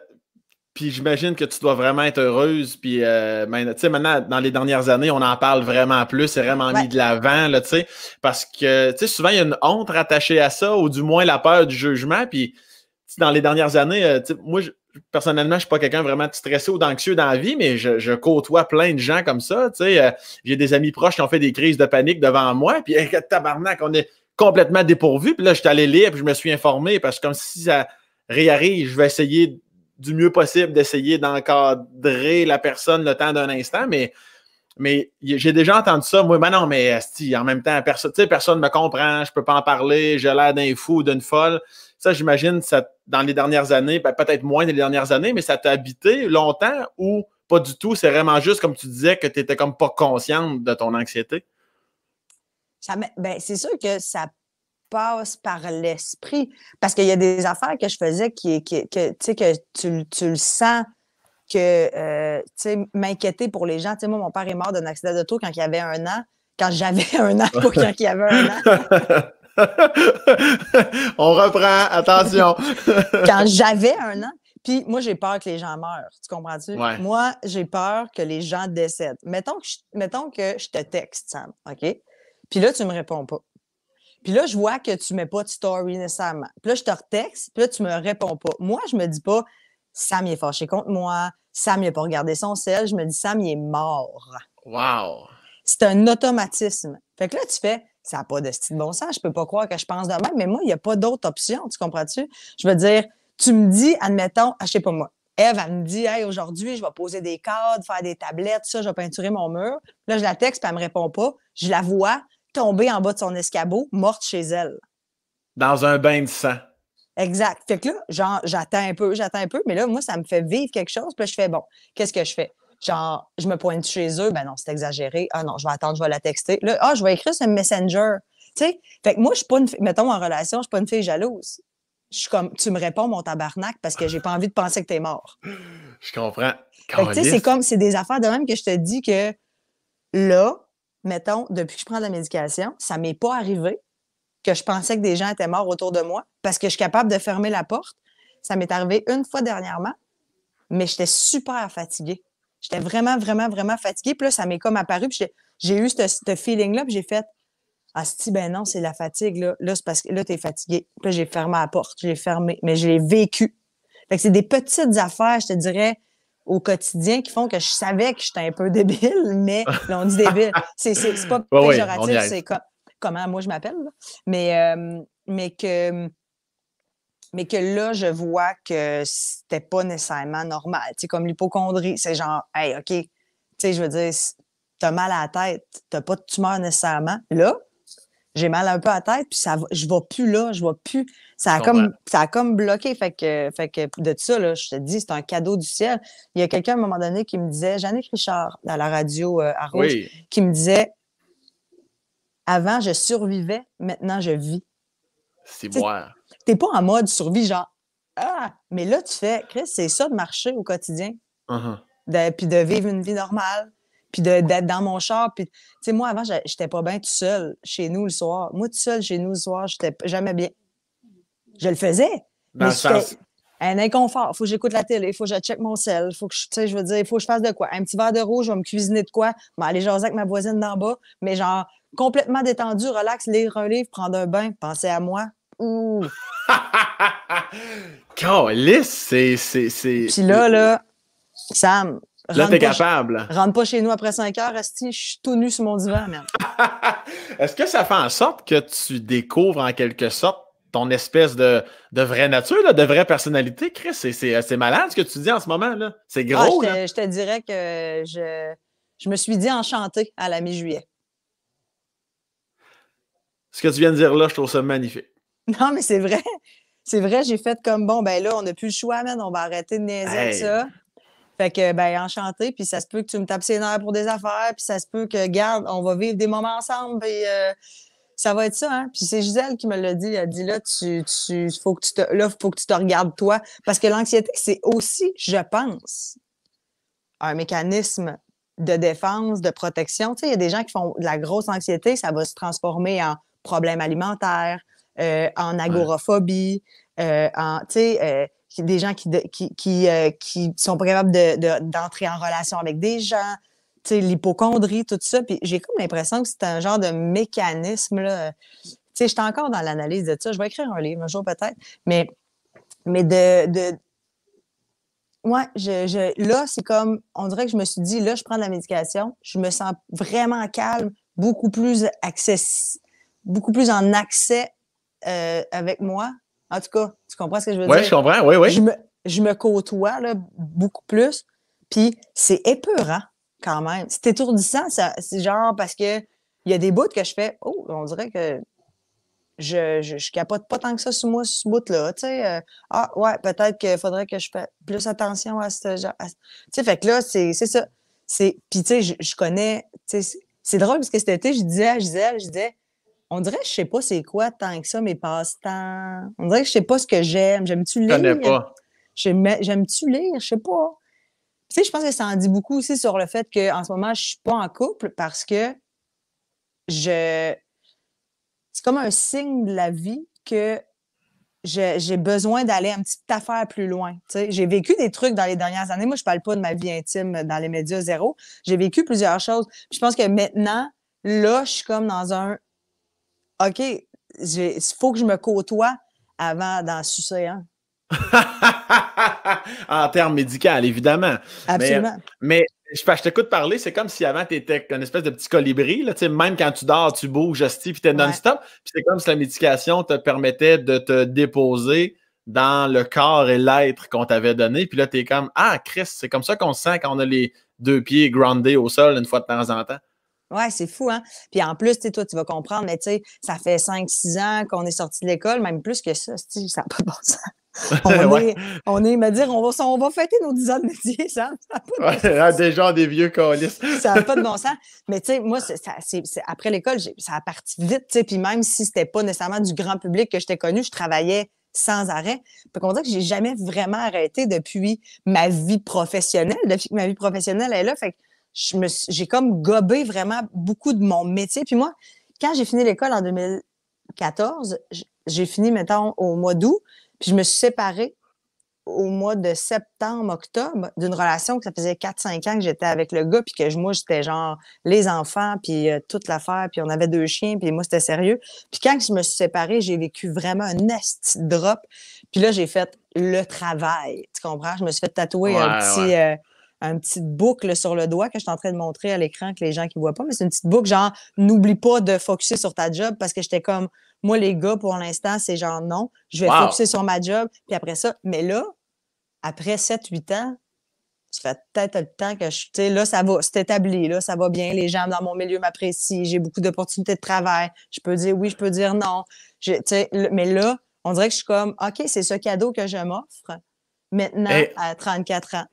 puis j'imagine que tu dois vraiment être heureuse. Puis, euh, ben, maintenant, dans les dernières années, on en parle vraiment plus. C'est vraiment mis de l'avant, là, tu sais. Parce que, tu sais, souvent, il y a une honte rattachée à ça, ou du moins la peur du jugement. Puis, dans les dernières années, euh, moi, personnellement, je suis pas quelqu'un vraiment stressé ou d'anxieux dans la vie, mais je, côtoie plein de gens comme ça, tu sais. Euh, j'ai des amis proches qui ont fait des crises de panique devant moi. Puis, tabarnak, on est complètement dépourvu. Puis là, je suis allé lire, puis je me suis informé, parce que comme si ça réarrive, je vais essayer du mieux possible d'essayer d'encadrer la personne le temps d'un instant, mais, mais j'ai déjà entendu ça. Moi, ben non, mais asti, en même temps, personne ne me comprend, je peux pas en parler, j'ai l'air d'un fou, ou d'une folle. Ça, j'imagine, ça, dans les dernières années, ben, peut-être moins dans les dernières années, mais ça t'a habité longtemps ou pas du tout? C'est vraiment juste, comme tu disais, que tu n'étais comme pas consciente de ton anxiété? Ben, c'est sûr que ça passe par l'esprit. Parce qu'il y a des affaires que je faisais qui, qui que, que tu, le sens que euh, tu sais, m'inquiéter pour les gens. Tu sais, moi, mon père est mort d'un accident d'auto quand il y avait un an. Quand j'avais un an, pas quand il avait un an. On reprend, attention. quand j'avais un an, puis moi, j'ai peur que les gens meurent. Tu comprends-tu? Moi, j'ai peur que les gens décèdent. Mettons que, je, mettons que je te texte, Sam, OK? Puis là, tu ne me réponds pas. Puis là, je vois que tu mets pas de story nécessairement. Puis là, je te retexte, puis là, tu me réponds pas. Moi, je me dis pas, Sam, il est fâché contre moi. Sam, il pas regardé son sel. Je me dis, Sam, il est mort. Wow! C'est un automatisme. Fait que là, tu fais, ça n'a pas de style bon sens. Je peux pas croire que je pense de même, mais moi, il n'y a pas d'autre option. Tu comprends-tu? Je veux dire, tu me dis, admettons, ah, je sais pas moi, Eve, elle me dit, hey, aujourd'hui, je vais poser des cadres, faire des tablettes, ça, je vais peinturer mon mur. Là, je la texte, puis elle me répond pas. Je la vois, tombée en bas de son escabeau, morte chez elle. Dans un bain de sang. Exact. Fait que là, genre, j'attends un peu, j'attends un peu, mais là, moi, ça me fait vivre quelque chose. Puis je fais, bon, qu'est-ce que je fais? Genre, je me pointe chez eux, ben non, c'est exagéré. Ah non, je vais attendre, je vais la texter. Là, ah, je vais écrire sur Messenger. Tu sais, fait que moi, je suis pas une mettons, en relation, je suis pas une fille jalouse. Je suis comme, tu me réponds, mon tabarnak, parce que j'ai pas envie de penser que t'es mort. je comprends. tu sais, c'est comme, c'est des affaires de même que je te dis que là, mettons, depuis que je prends la médication, ça m'est pas arrivé que je pensais que des gens étaient morts autour de moi parce que je suis capable de fermer la porte. Ça m'est arrivé une fois dernièrement, mais j'étais super fatiguée. J'étais vraiment, vraiment, vraiment fatiguée. Puis là, ça m'est comme apparu. j'ai eu ce, feeling-là. Puis j'ai fait Ah, si, ben non, c'est la fatigue. Là, là c'est parce que là, tu es fatiguée. » Puis j'ai fermé la porte. J'ai fermé. Mais je l'ai vécu. Fait c'est des petites affaires, je te dirais, au quotidien qui font que je savais que j'étais un peu débile, mais là, on dit débile. c'est, pas c'est comment moi je m'appelle. Mais, euh, mais, que, mais que là, je vois que c'était pas nécessairement normal. c'est comme l'hypochondrie, c'est genre, hey, OK, je veux dire, t'as mal à la tête, t'as pas de tumeur nécessairement. Là, j'ai mal un peu à tête, puis ça, je vois plus là, je vois plus. Ça a, comme, ça comme bloqué. Fait que, fait que de ça, là, je te dis, c'est un cadeau du ciel. Il y a quelqu'un à un moment donné qui me disait, Jeannick Richard, dans la radio euh, à qui me disait Avant, je survivais, maintenant, je vis. C'est moi. n'es pas en mode survie, genre Ah, mais là, tu fais, Chris, c'est ça de marcher au quotidien. Uh-huh. puis de vivre une vie normale, puis d'être dans mon char. Puis, tu sais, moi, avant, j'étais pas bien tout seul chez nous le soir. Moi, tout seul chez nous le soir, j'étais jamais bien. Je le faisais. mais Un inconfort. Faut que j'écoute la télé, il faut que je check mon sel, faut que je, tu sais, je veux dire, il faut que je fasse de quoi. Un petit verre de rouge, je vais me cuisiner de quoi, je aller jaser avec ma voisine d'en bas, mais genre, complètement détendu, relax, lire un livre, prendre un bain, penser à moi. Ouh! Calice, c'est. Puis là, là, Sam, Là, t'es capable. Rentre pas chez nous après 5 heures, je suis tout nu sur mon divan, même. Est-ce que ça fait en sorte que tu découvres en quelque sorte ton espèce de, vraie nature, de vraie personnalité, Chris? C'est malade ce que tu dis en ce moment, là. C'est ah, gros. je, te, dirais que je, me suis dit enchantée à la mi-juillet. Ce que tu viens de dire là, je trouve ça magnifique. Non, mais c'est vrai. C'est vrai, j'ai fait comme bon, ben là, on n'a plus le choix, man, on va arrêter de niaiser avec ça. Fait que, ben, enchanté. Puis ça se peut que tu me tapes ses nerfs pour des affaires. Puis ça se peut que, garde, on va vivre des moments ensemble. Puis euh, ça va être ça, hein. Puis c'est Gisèle qui me l'a dit. Elle a dit, là, tu, tu, faut que tu te, là, faut que tu te regardes toi. Parce que l'anxiété, c'est aussi, je pense, un mécanisme de défense, de protection. Tu sais, il y a des gens qui font de la grosse anxiété. Ça va se transformer en problème alimentaire, euh, en agoraphobie, euh, en, tu sais, des gens qui, euh, qui, sont pas capables d'entrer en relation avec des gens, l'hypochondrie, tout ça. Puis j'ai comme l'impression que c'est un genre de mécanisme. Là. je suis encore dans l'analyse de ça. Je vais écrire un livre un jour peut-être. Mais, mais de. de je, là, c'est comme. On dirait que je me suis dit, là, je prends la médication. Je me sens vraiment calme, beaucoup plus accessible, beaucoup plus en accès euh, avec moi en tout cas, tu comprends ce que je veux dire? Oui, je comprends, oui, oui. Je me, je me côtoie beaucoup plus. Puis c'est épeurant quand même. C'est étourdissant, c'est genre parce que il y a des bouts que je fais, oh, on dirait que je, je, capote pas tant que ça sur moi, ce bout-là. Tu sais, euh, ah, ouais, peut-être qu'il faudrait que je fasse plus attention à ce genre. Tu sais, fait que là, c'est ça. Puis, tu sais, je, je connais. Tu sais, c'est drôle parce que cet été, je disais à Gisèle, je disais, on dirait que je sais pas c'est quoi tant que ça mes passe-temps. On dirait que je sais pas ce que j'aime. J'aime-tu lire? Je connais pas. J'aime-tu lire? Je sais pas. Tu sais, je pense que ça en dit beaucoup aussi sur le fait qu'en ce moment, je suis pas en couple parce que je. C'est comme un signe de la vie que j'ai besoin d'aller un petit affaire plus loin. J'ai vécu des trucs dans les dernières années. Moi, je ne parle pas de ma vie intime dans les médias zéro. J'ai vécu plusieurs choses. je pense que maintenant, là, je suis comme dans un OK, il faut que je me côtoie avant d'en sucer en termes médicaux, évidemment. Absolument. Mais, je, t'écoute parler, c'est comme si avant tu étais une espèce de petit colibri. Là, même quand tu dors, tu bouges, tu tu es non-stop. c'est comme si la médication te permettait de te déposer dans le corps et l'être qu'on t'avait donné. Puis là, tu es comme Ah, Chris, c'est comme ça qu'on sent quand on a les deux pieds groundés au sol une fois de temps en temps. Ouais, c'est fou, hein? Puis en plus, tu toi, tu vas comprendre, mais tu sais, ça fait 5-6 ans qu'on est sorti de l'école, même plus que ça, ça n'a pas de bon sens. On, est, on est, me dire, on va, on va fêter nos 10 ans de métier, ça. ça pas de ouais, des vieux colis. ça n'a pas de bon sens. Mais tu sais, moi, ça, après l'école, ça a parti vite, tu sais. Puis même si c'était pas nécessairement du grand public que j'étais connu, je travaillais sans arrêt. Puis qu'on dirait que n'ai jamais vraiment arrêté depuis ma vie professionnelle, depuis que ma vie professionnelle est là. Fait que j'ai comme gobé vraiment beaucoup de mon métier. Puis moi, quand j'ai fini l'école en 2014, j'ai fini, mettons, au mois d'août, puis je me suis séparée au mois de septembre, octobre, d'une relation que ça faisait 4-5 ans que j'étais avec le gars, puis que moi, j'étais genre les enfants, puis euh, toute l'affaire, puis on avait deux chiens, puis moi, c'était sérieux. Puis quand je me suis séparée, j'ai vécu vraiment un nest drop. Puis là, j'ai fait le travail, tu comprends? Je me suis fait tatouer un petit... Euh, une petite boucle sur le doigt que je suis en train de montrer à l'écran que les gens qui voient pas, mais c'est une petite boucle genre n'oublie pas de focuser sur ta job parce que j'étais comme moi les gars pour l'instant c'est genre non, je vais focuser sur ma job puis après ça, mais là après 7 8 ans, ça fait peut-être le temps que je tu là ça va, c'est établi là, ça va bien, les gens dans mon milieu m'apprécient, j'ai beaucoup d'opportunités de travail, je peux dire oui, je peux dire non. sais, mais là, on dirait que je suis comme OK, c'est ce cadeau que je m'offre maintenant eh, à 34 ans.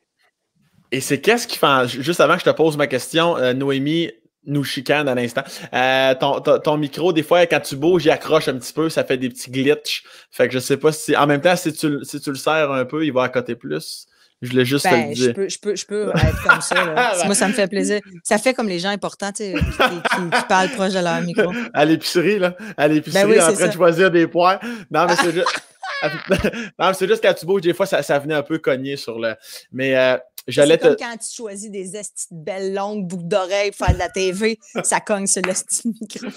Et c'est qu'est-ce qui fait. Juste avant que je te pose ma question, euh, Noémie nous chicane à l'instant. Euh, ton, ton, micro, des fois, quand tu bouges, il accroche un petit peu, ça fait des petits glitches. Fait que je sais pas si. En même temps, si tu, si tu le serres un peu, il va à côté plus. Je l'ai juste te le ben, dire. Je peux, je peux, je peux être comme ça. Là. Moi, ça me fait plaisir. Ça fait comme les gens importants qui, qui, qui, parlent proche de leur micro. À l'épicerie, là. À l'épicerie, après ben en train de choisir des poires. Non, mais c'est juste. non, c'est juste quand tu bouges, des fois, ça, ça venait un peu cogner sur le. Mais euh, J'allais comme euh, quand tu choisis des belles longues boucles d'oreilles pour faire de la TV, ça cogne sur le micro.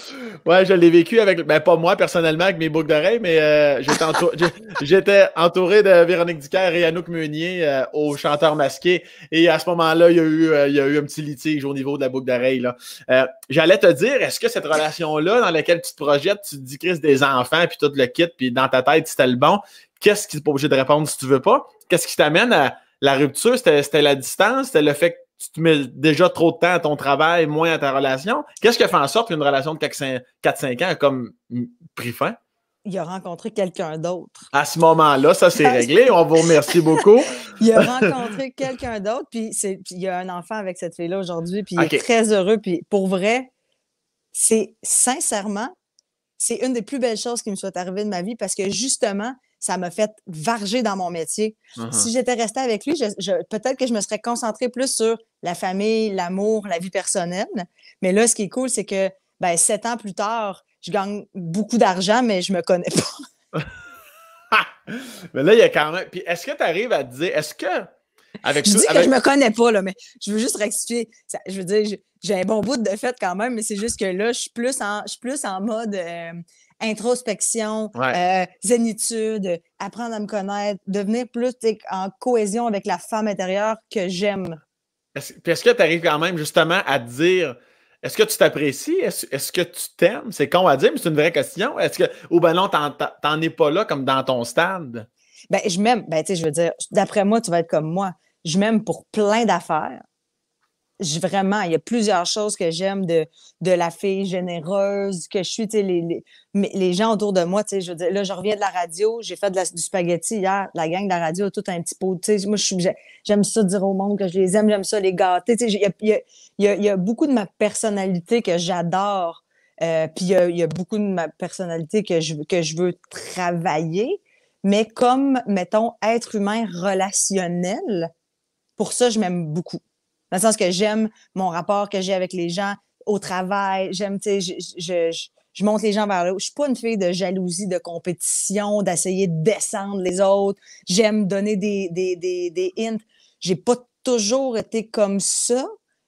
Ouais, je l'ai vécu avec, ben pas moi personnellement avec mes boucles d'oreilles, mais euh, j'étais, entouré de Véronique Ducaire et Anouk Meunier euh, au Chanteur Masqué. Et à ce moment-là, il, il y a eu, un petit litige au niveau de la boucle d'oreille. j'allais te dire, est-ce que cette relation-là dans laquelle tu te projettes, tu te dis des enfants, puis tout le kit, puis dans ta tête, c'était le bon, qu'est-ce qui t'est pas obligé de répondre si tu veux pas? Qu'est-ce qui t'amène à la rupture, c'était la distance, c'était le fait que tu te mets déjà trop de temps à ton travail, moins à ta relation. Qu'est-ce qui fait en sorte qu'une relation de 4-5 ans a comme pris fin? Il a rencontré quelqu'un d'autre. À ce moment-là, ça s'est réglé. On vous remercie beaucoup. il a rencontré quelqu'un d'autre, puis, il y a un enfant avec cette fille-là aujourd'hui, puis il est très heureux. Puis pour vrai, c'est sincèrement, c'est une des plus belles choses qui me soit arrivées de ma vie parce que justement, ça m'a fait varger dans mon métier. Ah si ah. j'étais restée avec lui, peut-être que je me serais concentrée plus sur la famille, l'amour, la vie personnelle. Mais là, ce qui est cool, c'est que ben, sept ans plus tard, je gagne beaucoup d'argent, mais je me connais pas. mais là, il y a quand même. Puis est-ce que tu arrives à te dire, est-ce que. Avec je je me connais pas, là, mais je veux juste rectifier. je veux dire, j'ai un bon bout de fait quand même, mais c'est juste que là, je suis plus en, je suis plus en mode. Euh, introspection, euh, zénitude, apprendre à me connaître, devenir plus en cohésion avec la femme intérieure que j'aime. Est-ce, que tu arrives quand même justement à dire est-ce que tu t'apprécies? Est-ce, que tu t'aimes? C'est con à dire, mais c'est une vraie question. Est-ce que, ou ben non, tu t'en es pas là comme dans ton stade? Ben, je m'aime. Ben, tu sais, je veux dire, d'après moi, tu vas être comme moi. Je m'aime pour plein d'affaires vraiment, il y a plusieurs choses que j'aime de, de la fille généreuse, que je suis, tu sais, les, les, les, gens autour de moi, tu sais, je veux dire, là, je reviens de la radio, j'ai fait de du spaghetti hier, la gang de la radio a tout un petit pot, tu sais, moi, j'aime ça dire au monde que je les aime, j'aime ça les gâter, tu sais, il y a, y, a, y a, beaucoup de ma personnalité que j'adore, euh, puis il y, a beaucoup de ma personnalité que je, que je veux travailler, mais comme, mettons, être humain relationnel, pour ça, je m'aime beaucoup. Dans le sens que j'aime mon rapport que j'ai avec les gens au travail. J'aime, tu sais, je, je, monte les gens vers le haut. Je suis pas une fille de jalousie, de compétition, d'essayer de descendre les autres. J'aime donner des, des, des, des hints. J'ai pas toujours été comme ça,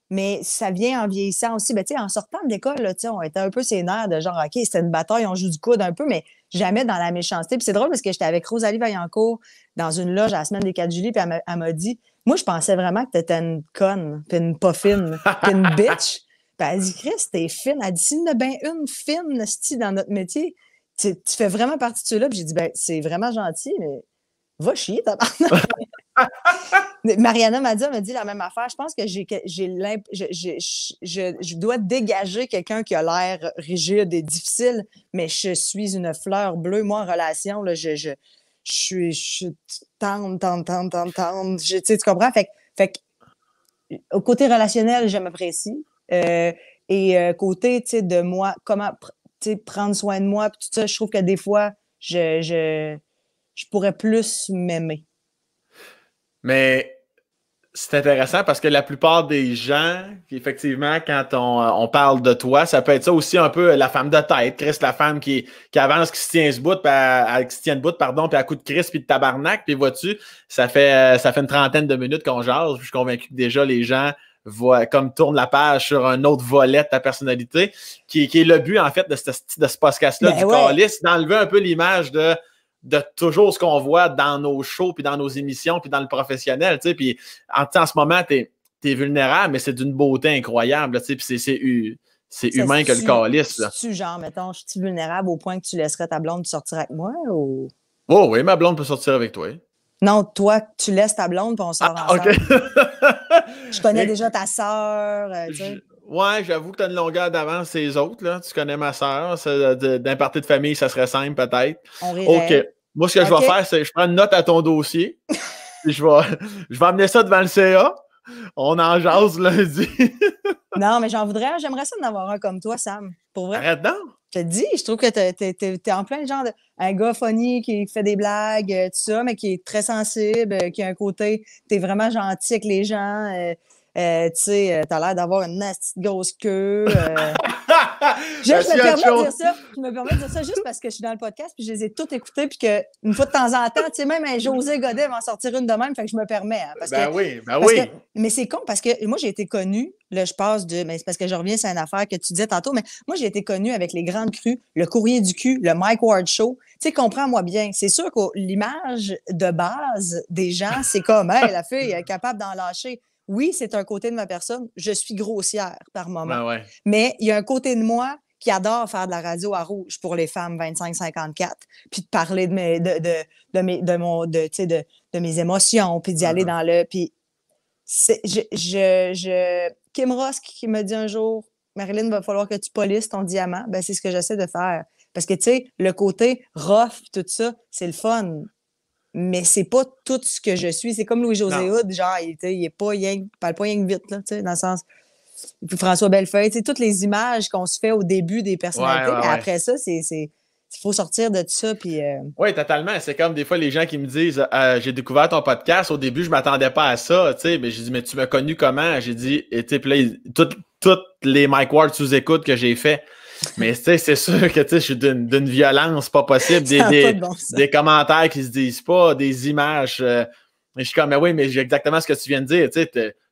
mais ça vient en vieillissant aussi. Ben, tu sais, en sortant de l'école, on était un peu nerfs de genre, OK, c'était une bataille, on joue du coude un peu, mais jamais dans la méchanceté. Puis c'est drôle parce que j'étais avec Rosalie Vaillancourt dans une loge à la semaine des 4 juillet, puis elle m'a dit, moi, je pensais vraiment que t'étais une conne, puis une pas fine, puis une bitch. Puis elle dit, Chris, t'es fine. Elle dit, s'il y a bien une fine, style dans notre métier, tu, fais vraiment partie de ceux-là. j'ai dit, ben, c'est vraiment gentil, mais va chier, ta Mariana m'a dit, dit la même affaire. Je pense que j'ai, je, dois dégager quelqu'un qui a l'air rigide et difficile, mais je suis une fleur bleue. Moi, en relation, là, je, je suis, je tendre, tendre, tendre, tendre, tu comprends? Fait, fait au côté relationnel, je m'apprécie. Euh, et euh, côté, tu sais, de moi, comment, tu sais, prendre soin de moi, puis tout ça, je trouve que des fois, je, je, je pourrais plus m'aimer. Mais c'est intéressant parce que la plupart des gens, effectivement, quand on, euh, parle de toi, ça peut être ça aussi un peu euh, la femme de tête, Chris, la femme qui, avance, qui se tient ce bout, qui se tient pardon, puis à coup de Chris, puis de tabarnak, puis vois-tu, ça fait, euh, ça fait une trentaine de minutes qu'on jase, je suis convaincu que déjà les gens voient, comme tournent la page sur un autre volet de ta personnalité, qui, qui est le but, en fait, de ce, de ce podcast-là, ben du ouais. d'enlever un peu l'image de de toujours ce qu'on voit dans nos shows, puis dans nos émissions, puis dans le professionnel. Tu sais, puis en, en ce moment, tu es, vulnérable, mais c'est d'une beauté incroyable. Tu sais, puis c'est c'est humain que le calice. Tu, genre, mettons, je suis vulnérable au point que tu laisserais ta blonde sortir avec moi ou. Oh oui, ma blonde peut sortir avec toi. Non, toi, tu laisses ta blonde, puis on sort ah, ensemble. je connais déjà ta sœur. Euh, Ouais, j'avoue que tu as une longueur d'avance les autres. Là. Tu connais ma soeur. Euh, d'un parti de famille, ça serait simple peut-être. OK. Moi, ce que je vais faire, c'est je prends une note à ton dossier. je vais, je vais amener ça devant le CA. On en jase lundi. non, mais j'en voudrais. J'aimerais ça d'en avoir un comme toi, Sam. Pour vrai. Arrête donc. Je te dis, je trouve que t'es en plein genre de. Un gars funny qui fait des blagues, euh, tout ça, mais qui est très sensible, euh, qui a un côté. T'es vraiment gentil avec les gens. Euh, tu sais, euh, t'as l'air d'avoir une nasty grosse queue. Euh. je, me permets de dire ça, juste parce que je suis dans le podcast, puis je les ai toutes écoutées, puis que une fois de temps en temps, tu sais, même un José Godet va en sortir une de même, fait que je me permets. Hein, parce ben oui, ben oui. mais c'est con parce que moi, j'ai été connue, là, je passe de. Mais c'est parce que je reviens sur une affaire que tu disais tantôt, mais moi, j'ai été connue avec les grandes crues, le courrier du cul, le Mike Ward Show. Tu sais, comprends-moi bien. C'est sûr que l'image de base des gens, c'est comme, hey, la fille est capable d'en lâcher oui, c'est un côté de ma personne. Je suis grossière par moment. Ben Mais il y a un côté de moi qui adore faire de la radio à rouge pour les femmes 25-54, puis de parler de mes, de, mes, de, mon, de, mes émotions, puis d'y aller mm-hmm. dans le. Puis je, je, Kim Ross qui me dit un jour Marilyn, va falloir que tu polisses ton diamant. Ben, c'est ce que j'essaie de faire. Parce que, tu sais, le côté rough, tout ça, c'est le fun mais c'est pas tout ce que je suis. C'est comme Louis-José Hood, genre, il, il, est pas, parle pas rien vite, là, dans le sens. Puis François Bellefeuille, toutes les images qu'on se fait au début des personnalités, après ça, c'est il faut sortir de ça. Euh, oui, totalement. C'est comme des fois les gens qui me disent euh, J'ai découvert ton podcast. Au début, je ne m'attendais pas à ça. Mais j'ai dit Mais tu m'as connu comment J'ai dit Et puis là, toutes les Mike Ward sous-écoute que j'ai fait. Mais c'est sûr que je suis d'une violence pas possible. Des, des, commentaires qui se disent pas, des images. Euh, je suis comme, mais oui, mais j'ai exactement ce que tu viens de dire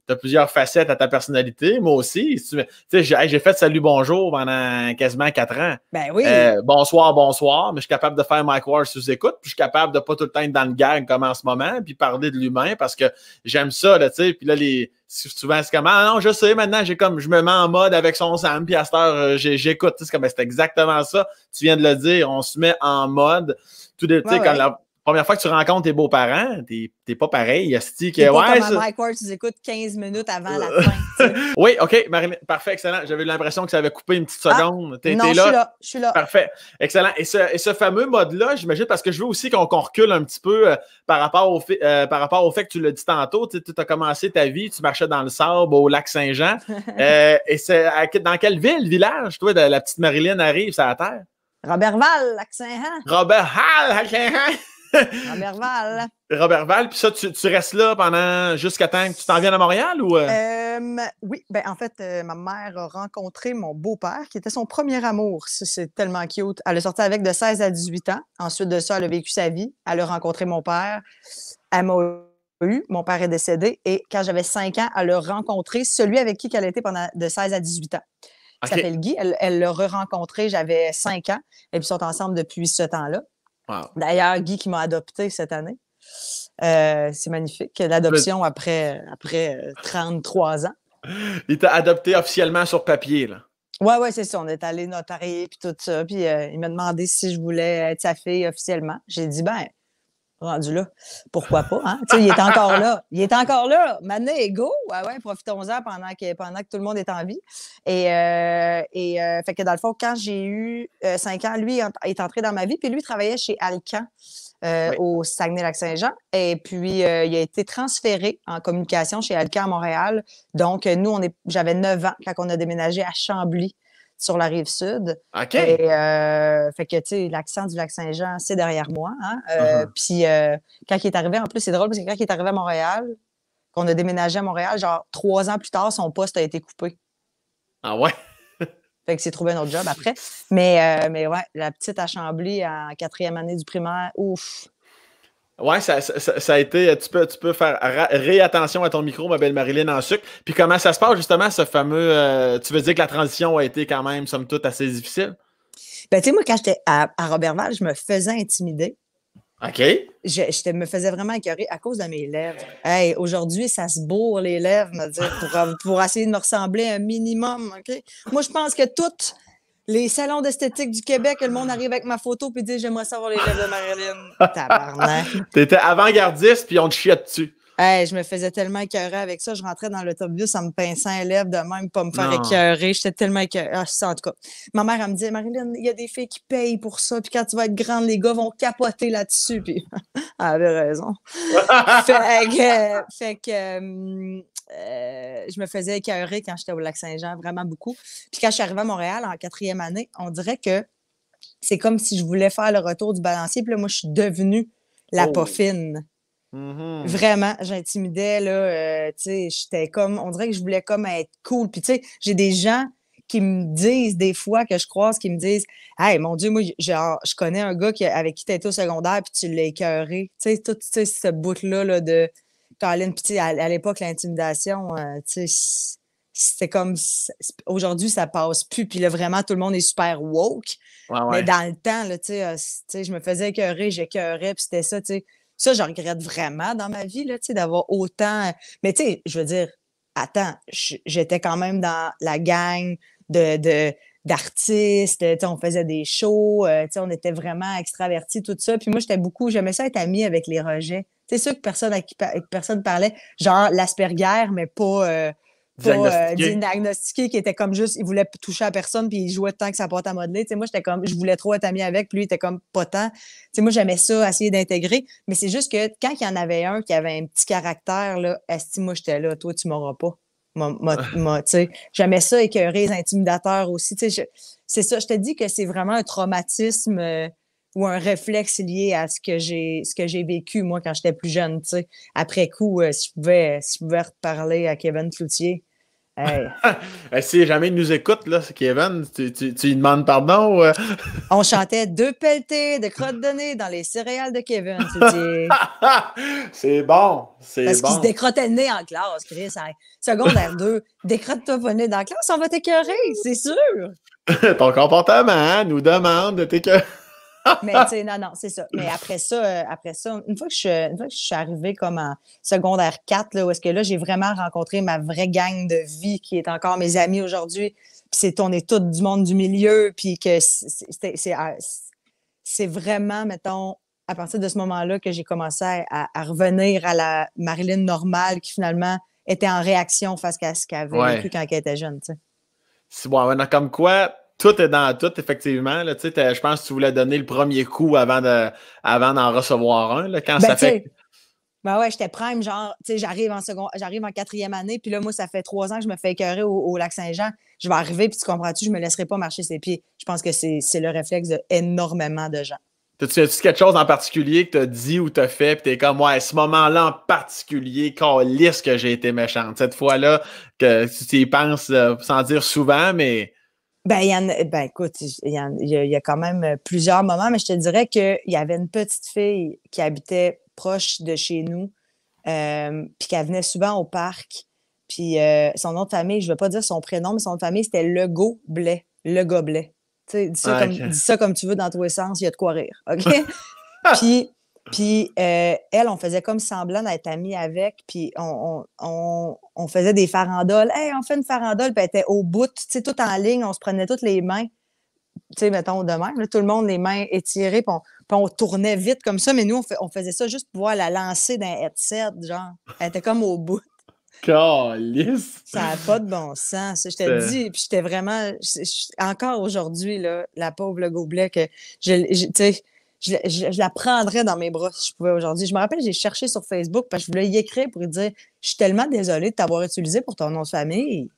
tu as plusieurs facettes à ta personnalité. Moi aussi, sais, j'ai fait salut bonjour pendant quasiment quatre ans. Ben oui. Euh, bonsoir, bonsoir, mais je suis capable de faire Mike Ward sous écoute, puis je suis capable de pas tout le temps être dans le gag comme en ce moment, puis parler de l'humain parce que j'aime ça, là, tu sais. Puis là, les, souvent, c'est comme, ah non, je sais, maintenant, j'ai comme, je me mets en mode avec son Sam, puis à cette heure, euh, j'écoute. C'est comme, ben, c'est exactement ça. Tu viens de le dire, on se met en mode. Tout de, quand la, première fois que tu rencontres tes beaux-parents, t'es, t'es pas pareil. il y ouais, pas comme à Mike tu écoutes 15 minutes avant la euh, fin. oui, OK, parfait, excellent. J'avais l'impression que ça avait coupé une petite ah, seconde. non, je suis là. Je suis là. Parfait, excellent. Et ce, et ce, fameux mode-là, j'imagine, parce que je veux aussi qu'on, recule un petit peu euh, par, rapport au fait, euh, par rapport au fait que tu l'as dit tantôt. Tu as commencé ta vie, tu marchais dans le sable au lac Saint-Jean. et c'est dans quelle ville, village, toi, la petite Marilyn arrive, ça à terre? Robert Val, lac Saint-Jean. Robert Hall, lac Saint-Jean. Robert Val. Robert Val, puis ça, tu, restes là pendant jusqu'à temps que tu t'en viennes à Montréal ou? Euh? Euh, oui, ben en fait, euh, ma mère a rencontré mon beau-père, qui était son premier amour. C'est tellement cute. Elle est sortie avec de 16 à 18 ans. Ensuite de ça, elle a vécu sa vie. Elle a rencontré mon père. Elle m'a eu. Mon père est décédé. Et quand j'avais 5 ans, elle a rencontré celui avec qui elle était pendant de 16 à 18 ans. qui s'appelle Guy. Elle l'a re-rencontré, j'avais 5 ans. Et puis, sont ensemble depuis ce temps-là. D'ailleurs, Guy qui m'a adopté cette année. Euh, c'est magnifique, l'adoption après, après 33 euh, ans. Il t'a adopté officiellement sur papier, là. Oui, oui, c'est ça. On est allé notarier, puis tout ça. Puis euh, il m'a demandé si je voulais être sa fille officiellement. J'ai dit, ben, rendu là. Pourquoi pas? Hein? il est encore là. Il est encore là. Maintenant, go! profitons-en pendant que, pendant tout le monde est en vie. Et, euh, euh, fait que dans le fond, quand j'ai eu euh, cinq ans, lui est entré dans ma vie, puis lui travaillait chez Alcan. au Saguenay-Lac-Saint-Jean. Et puis, il a été transféré en communication chez Alcan à Montréal. Donc, nous, on est, j'avais neuf ans quand on a déménagé à Chambly, sur la rive sud. OK. Euh, fait que, tu sais, l'accent du lac Saint-Jean, c'est derrière moi. Hein. Euh, uh-huh. Puis euh, quand il est arrivé, en plus, c'est drôle parce que quand il est arrivé à Montréal, qu'on a déménagé à Montréal, genre trois ans plus tard, son poste a été coupé. Ah ouais? fait que c'est trouvé un autre job après. Mais, mais ouais, la petite à Chambly en quatrième année du primaire, ouf, Ouais, ça, a été. Euh, tu peux, tu peux faire réattention à ton micro, ma belle Marilyn, en sucre. Puis comment ça se passe, justement, ce fameux. Euh, tu veux dire que la transition a été quand même, somme toute, assez difficile? Ben, tu sais, moi, quand j'étais à, à Robertval, je me faisais intimider. OK. Je, me faisais vraiment écœurer à cause de mes lèvres. Hey, aujourd'hui, ça se bourre les lèvres, pour, pour, essayer de me ressembler un minimum. OK? Moi, je pense que toutes les salons d'esthétique du Québec, le monde arrive avec ma photo puis dit J'aimerais savoir les lèvres de Marilyn. Tabarnak. T'étais avant-gardiste puis on te chiait dessus. Hey, je me faisais tellement écœurer avec ça. Je rentrais dans l'autobus en me pinçant les lèvres de même pas me faire écœurer. J'étais tellement écœurée. Ah, en tout cas. Ma mère, elle me dit Marilyn, il y a des filles qui payent pour ça. Puis quand tu vas être grande, les gars vont capoter là-dessus. Puis elle avait raison. fait que. Euh, fait que euh, euh, je me faisais écœurer quand j'étais au Lac-Saint-Jean, vraiment beaucoup. Puis quand je suis arrivée à Montréal en quatrième année, on dirait que c'est comme si je voulais faire le retour du balancier. Puis là, moi, je suis devenue la oh. Mm-hmm. Vraiment, j'intimidais, là, euh, tu sais, j'étais comme, on dirait que je voulais comme être cool. Puis tu sais, j'ai des gens qui me disent des fois que je croise, qui me disent Hey, mon Dieu, moi, genre, je connais un gars qui, avec qui tu étais au secondaire, puis tu l'as écœuré. Tu sais, tout ce bout là, de à, l'époque, l'intimidation, euh, c'était comme aujourd'hui ça passe plus puis là vraiment tout le monde est super woke mais dans le temps là euh, je me faisais écœurer j'écœurais puis c'était ça ça je regrette vraiment dans ma vie là tu d'avoir autant mais je veux dire attends j'étais quand même dans la gang de, d'artistes, on faisait des shows, euh, on était vraiment extravertis, tout ça. Puis moi, j'étais beaucoup, j'aimais ça être amie avec les rejets. C'est sûr que personne à personne parlait, genre l'Asperger, mais pas, euh, pas euh, diagnostiqué, qui était comme juste, il voulait toucher à personne, puis il jouait tant que ça porte à modeler. sais moi, j'étais comme, je voulais trop être ami avec, puis lui, il était comme pas tant. sais moi, j'aimais ça, essayer d'intégrer, mais c'est juste que quand il y en avait un qui avait un petit caractère, là, que moi, j'étais là, toi, tu m'auras pas. Ah. J'aimais ça et écœurer les intimidateurs aussi. C'est ça, je te dis que c'est vraiment un traumatisme. Euh, ou un réflexe lié à ce que j'ai ce que j'ai vécu moi quand j'étais plus jeune tu sais après coup euh, si je pouvais si je pouvais reparler à Kevin Floutier. si jamais il nous écoute là Kevin tu, tu, tu lui demandes pardon euh? on chantait deux pelletés de crottes de nez dans les céréales de Kevin Floutier c'est bon c'est parce bon. qu'il se décrottait le nez en classe Chris hein. secondaire 2 décrotte-toi le nez dans la classe on va t'écœurer c'est sûr ton comportement hein, nous demande de t'écœurer mais tu sais, non, non, c'est ça. Mais après ça, euh, après ça, une fois que je, une fois que je suis arrivée comme en secondaire 4, là, où est-ce que là, j'ai vraiment rencontré ma vraie gang de vie qui est encore mes amis aujourd'hui. Puis c'est on est tous du monde du milieu, puis que ah, c'est vraiment, mettons, à partir de ce moment-là que j'ai commencé à, revenir à la Marilyn normale qui finalement était en réaction face à ce qu'elle avait vécu quand elle était jeune. Tu sais. C'est bon, comme quoi, tout est dans tout, effectivement. je pense que tu voulais donner le premier coup avant d'en de, avant recevoir un. Là, quand ben, ça fait. Ben ouais, j'étais prime, genre, tu sais, j'arrive en second, j'arrive en quatrième année, puis là, moi, ça fait trois ans que je me fais écœurer au, lac Saint-Jean. Je vais arriver, puis tu comprends-tu, je me laisserai pas marcher ses pieds. Je pense que c'est le réflexe d'énormément de, gens. as tu quelque chose en particulier que tu as dit ou t'as fait, tu t'es comme, ouais, ce moment-là en particulier, quand lisse que j'ai été méchante. Cette fois-là, que tu y penses euh, sans dire souvent, mais ben, y en, ben écoute, il y, a quand même euh, plusieurs moments, mais je te dirais qu'il y avait une petite fille qui habitait proche de chez nous, euh, puis qu'elle venait souvent au parc. Puis euh, son nom de famille, je ne vais pas dire son prénom, mais son nom de famille, c'était Le Goblet. Le Goblet. Tu ah, dis, ça comme, tu veux dans tous les sens, il y a de quoi rire. OK? puis puis euh, elle, on faisait comme semblant d'être amie avec, puis on, faisait des farandoles. Hey, on fait une farandole, puis elle était au bout, tu sais, tout en ligne, on se prenait toutes les mains, tu sais, mettons de même, tout le monde les mains étirées, puis on, tournait vite comme ça, mais nous, on, faisait ça juste pour pouvoir la lancer d'un headset, genre. Elle était comme au bout. Calice! Ça n'a pas de bon sens. Je te dis, puis j'étais vraiment. encore aujourd'hui, là, la pauvre gobelet, que je, je tu sais, je, la prendrais dans mes bras si je pouvais aujourd'hui. Je me rappelle, j'ai cherché sur Facebook parce que je voulais y écrire pour lui dire Je suis tellement désolée de t'avoir utilisé pour ton nom de famille.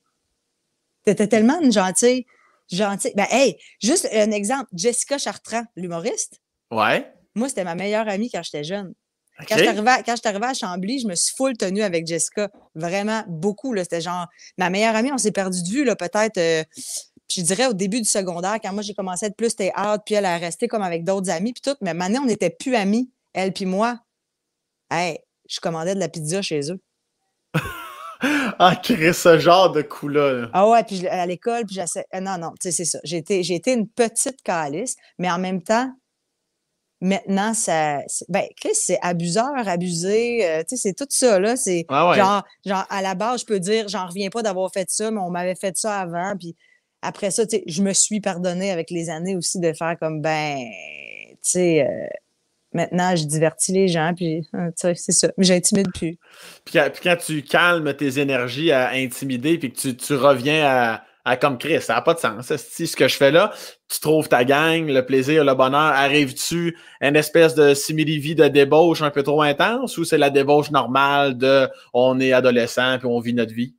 T'étais tellement une gentille. gentille. Ben, hey, juste un exemple Jessica Chartrand, l'humoriste. Ouais. Moi, c'était ma meilleure amie quand j'étais jeune. Quand, je quand suis arrivée à Chambly, je me suis full tenue avec Jessica. Vraiment beaucoup. C'était genre ma meilleure amie, on s'est perdu de vue, peut-être. Euh, je dirais au début du secondaire, quand moi j'ai commencé à être plus t'es puis elle a resté comme avec d'autres amis, puis tout. Mais maintenant, on n'était plus amis, elle puis moi. Hey, je commandais de la pizza chez eux. ah, créer ce genre de coup-là. Ah ouais, puis à l'école, puis j'essaie. Euh, non, non, tu sais, c'est ça. J'ai été, une petite calice, mais en même temps, maintenant, ça. Ben, Chris, c'est abuseur, abusé. Euh, tu sais, c'est tout ça, là. C'est ah genre, genre, à la base, je peux dire, j'en reviens pas d'avoir fait ça, mais on m'avait fait ça avant, puis après ça, je me suis pardonné avec les années aussi de faire comme, ben, tu sais, euh, maintenant, je divertis les gens, puis hein, c'est ça, mais j'intimide plus. Puis quand, tu calmes tes énergies à intimider, puis que tu, reviens à, à, comme Chris, ça n'a pas de sens. Si ce que je fais là, tu trouves ta gang, le plaisir, le bonheur, arrives-tu à une espèce de simili-vie de débauche un peu trop intense ou c'est la débauche normale de on est adolescent puis on vit notre vie?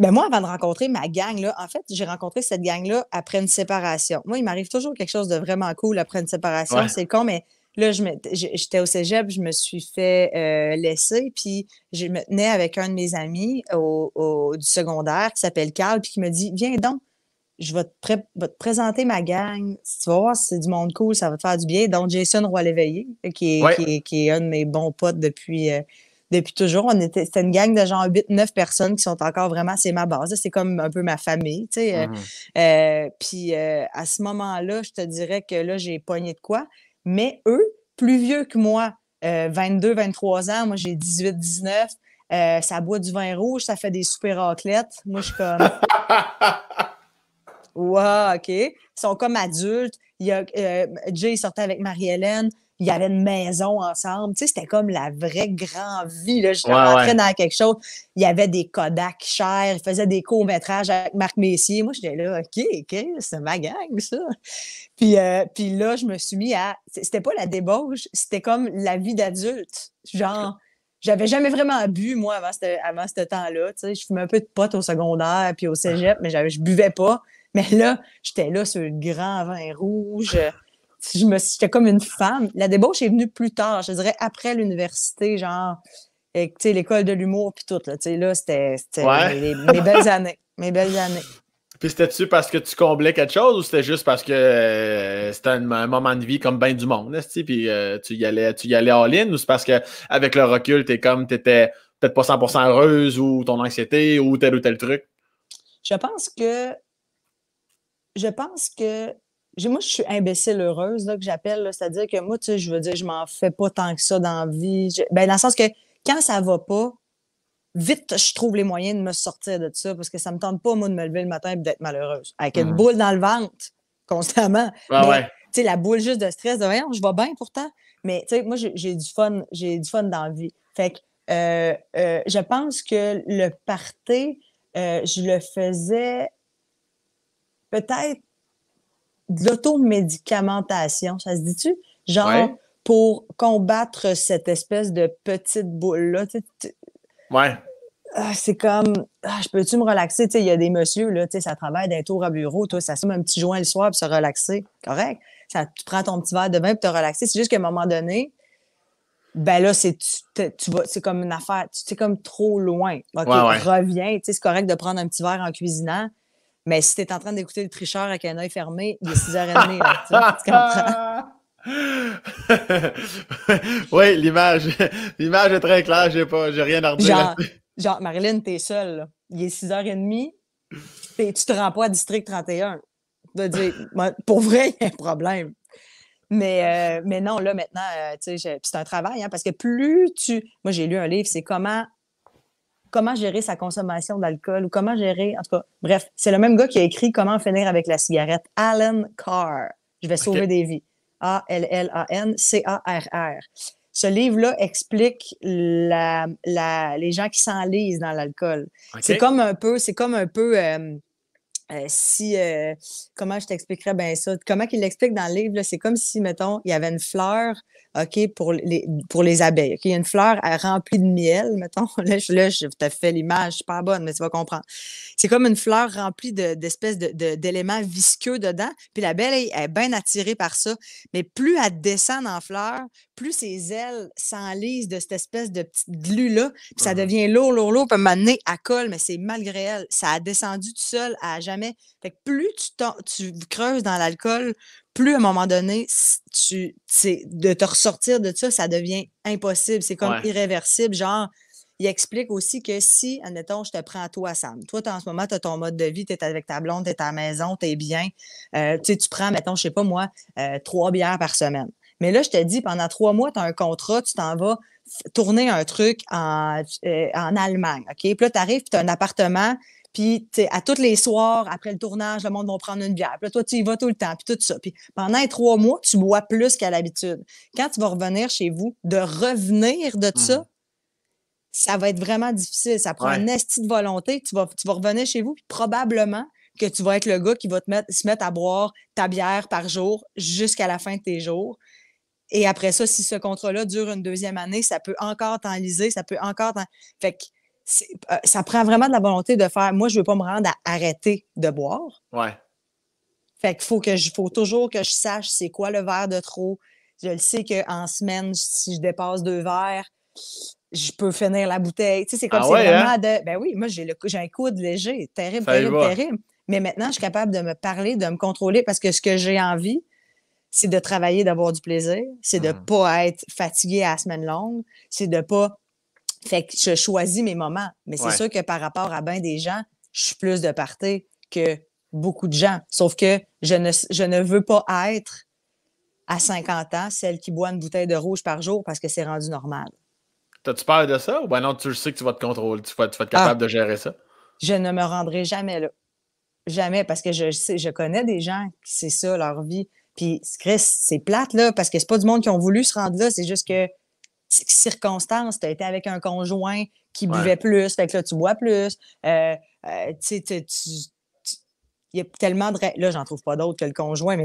Ben moi, avant de rencontrer ma gang, là, en fait, j'ai rencontré cette gang-là après une séparation. Moi, il m'arrive toujours quelque chose de vraiment cool après une séparation. C'est con, mais là, j'étais au cégep, je me suis fait euh, laisser, puis je me tenais avec un de mes amis du secondaire qui s'appelle Carl, puis qui me dit Viens donc, je vais te, présenter ma gang. Tu vas voir, c'est du monde cool, ça va te faire du bien. Donc, Jason Roy-Léveillé, qui, est, qui, est un de mes bons potes depuis. Euh, depuis toujours. On était, c'était une gang de genre 8-9 personnes qui sont encore vraiment, c'est ma base, c'est comme un peu ma famille, tu sais. Euh, mmh. euh, puis euh, à ce moment-là, je te dirais que là, j'ai pogné de quoi. Mais eux, plus vieux que moi, 22, 23 ans, moi j'ai 18, 19, ça boit du vin rouge, ça fait des super athlètes. Moi, je suis comme. Wow, OK. Ils sont comme adultes. Il y Jay sortait avec Marie-Hélène il y avait une maison ensemble. Tu sais, c'était comme la vraie grande vie. Là. Je rentrais dans quelque chose. Il y avait des Kodak chers. Il faisait des courts-métrages avec Marc Messier. Moi, j'étais là, OK, OK, c'est ma gang, ça. Puis, euh, puis là, je me suis mis à... C'était pas la débauche, c'était comme la vie d'adulte. Genre, j'avais jamais vraiment bu, moi, avant ce, avant temps-là. Tu sais, je fumais un peu de potes au secondaire puis au cégep, mais je buvais pas. Mais là, j'étais là sur le grand vin rouge je me suis comme une femme. La débauche est venue plus tard, je dirais après l'université, genre, euh, tu sais, l'école de l'humour, puis tout. Là, là c'était mes, belles années. Mes belles années. Puis c'était-tu parce que tu comblais quelque chose ou c'était juste parce que euh, c'était un, moment de vie comme bain du monde, puis euh, tu y allais, tu y allais all-in ou c'est parce que avec le recul, t'es comme, t'étais peut-être pas 100% heureuse ou ton anxiété ou tel ou tel truc? Je pense que je pense que moi, je suis imbécile heureuse, là, que j'appelle. C'est-à-dire que moi, tu je veux dire, je m'en fais pas tant que ça dans la vie. Ben, dans le sens que quand ça va pas, vite, je trouve les moyens de me sortir de ça parce que ça me tente pas, moi, de me lever le matin et d'être malheureuse. Avec une mmh. boule dans le ventre, constamment. Ah tu sais, la boule juste de stress, de je vais bien pourtant. Mais, tu sais, moi, j'ai du fun, j'ai du fun dans la vie. Fait que, euh, euh, je pense que le parter, euh, je le faisais peut-être de l'automédicamentation, ça se dit-tu? Genre, pour combattre cette espèce de petite boule-là. Ouais. Ah, c'est comme, ah, je peux-tu me relaxer? Il y a des messieurs, là, ça travaille d'un tour à bureau, toi, ça se met un petit joint le soir pour se relaxer. Correct. tu prends ton petit verre de vin pour te relaxer. C'est juste qu'à un moment donné, ben là, c'est c'est comme une affaire, tu sais comme trop loin. OK, reviens. C'est correct de prendre un petit verre en cuisinant, mais si t'es en train d'écouter le tricheur avec un œil fermé, il est 6h30. oui, l'image. L'image est très claire, j'ai pas, j'ai rien à redire. Genre, Marilyn, t'es seule. Il est 6h30, tu te rends pas à District 31. pour vrai, il y a un problème. Mais, euh, mais non, là, maintenant, euh, c'est un travail, hein, parce que plus tu. Moi, j'ai lu un livre, c'est comment comment gérer sa consommation d'alcool ou comment gérer, en tout cas, bref, c'est le même gars qui a écrit Comment finir avec la cigarette, Alan Carr. Je vais sauver des vies. A-L-L-A-N-C-A-R-R. Ce livre-là explique la, les gens qui s'enlisent dans l'alcool. C'est comme un peu, c'est comme un peu euh, euh, si euh, comment je t'expliquerais bien ça, comment qu'il l'explique dans le livre, c'est comme si, mettons, il y avait une fleur OK, pour les, pour les abeilles. Okay? Une fleur remplie de miel, mettons. Là, je, l'image, je te fais l'image, pas bonne, mais tu vas comprendre. C'est comme une fleur remplie d'espèces d'éléments visqueux dedans. Puis l'abeille, belle est bien attirée par ça. Mais plus elle descend en fleur, plus ses ailes s'enlisent de cette espèce de petite glu-là. Puis ça mm-hmm. devient lourd, lourd, lourd. Puis m'amener à colle, mais c'est malgré elle. Ça a descendu tout seul à jamais. Fait que plus tu, tu creuses dans l'alcool, plus à un moment donné, tu, de te ressortir de ça, ça devient impossible. C'est comme irréversible. Genre, il explique aussi que si, admettons, je te prends à toi, Sam, toi, en ce moment, tu as ton mode de vie, tu es avec ta blonde, euh, tu es à ta maison, tu es bien. sais, tu prends, mettons, je sais pas moi, euh, trois bières par semaine. Mais là, je te dis, pendant trois mois, tu as un contrat, tu t'en vas tourner un truc en, euh, Allemagne. Puis là, tu arrives, tu as un appartement puis, à tous les soirs, après le tournage, le monde va prendre une bière. Puis toi, tu y vas tout le temps, puis tout ça. Puis pendant les trois mois, tu bois plus qu'à l'habitude. Quand tu vas revenir chez vous, de revenir de mmh. ça, ça va être vraiment difficile. Ça prend un esti de volonté. Tu vas, revenir chez vous, puis probablement que tu vas être le gars qui va te mettre, se mettre à boire ta bière par jour jusqu'à la fin de tes jours. Et après ça, si ce contrat-là dure une deuxième année, ça peut encore t'enliser, ça peut encore... Fait euh, ça prend vraiment de la volonté de faire. Moi, je ne veux pas me rendre à arrêter de boire. Ouais. Fait qu'il faut que je faut toujours que je sache c'est quoi le verre de trop. Je le sais qu'en semaine, si je dépasse deux verres, je peux finir la bouteille. Tu sais, c'est comme ah c'est vraiment hein? de. Ben oui, moi, j'ai, le, j'ai un coude léger. Terrible, terrible, terrible. Mais maintenant, je suis capable de me parler, de me contrôler parce que ce que j'ai envie, c'est de travailler, d'avoir du plaisir, c'est de ne hmm. pas être fatigué à la semaine longue, c'est de ne pas fait que je choisis mes moments. Mais c'est sûr que par rapport à bien des gens, je suis plus de party que beaucoup de gens. Sauf que je ne, je ne veux pas être à 50 ans celle qui boit une bouteille de rouge par jour parce que c'est rendu normal. T'as-tu peur de ça ou ben non, tu sais que tu vas te contrôler, tu vas, être capable ah. de gérer ça? Je ne me rendrai jamais là. Jamais, parce que je, sais, je connais des gens qui c'est ça, leur vie. Puis, Chris, c'est plate, là, parce que c'est pas du monde qui ont voulu se rendre là, c'est juste que circonstances. Tu as été avec un conjoint qui buvait plus, fait que là, tu bois plus. Euh, euh tu il y a tellement de. Là, j'en trouve pas d'autres que le conjoint, mais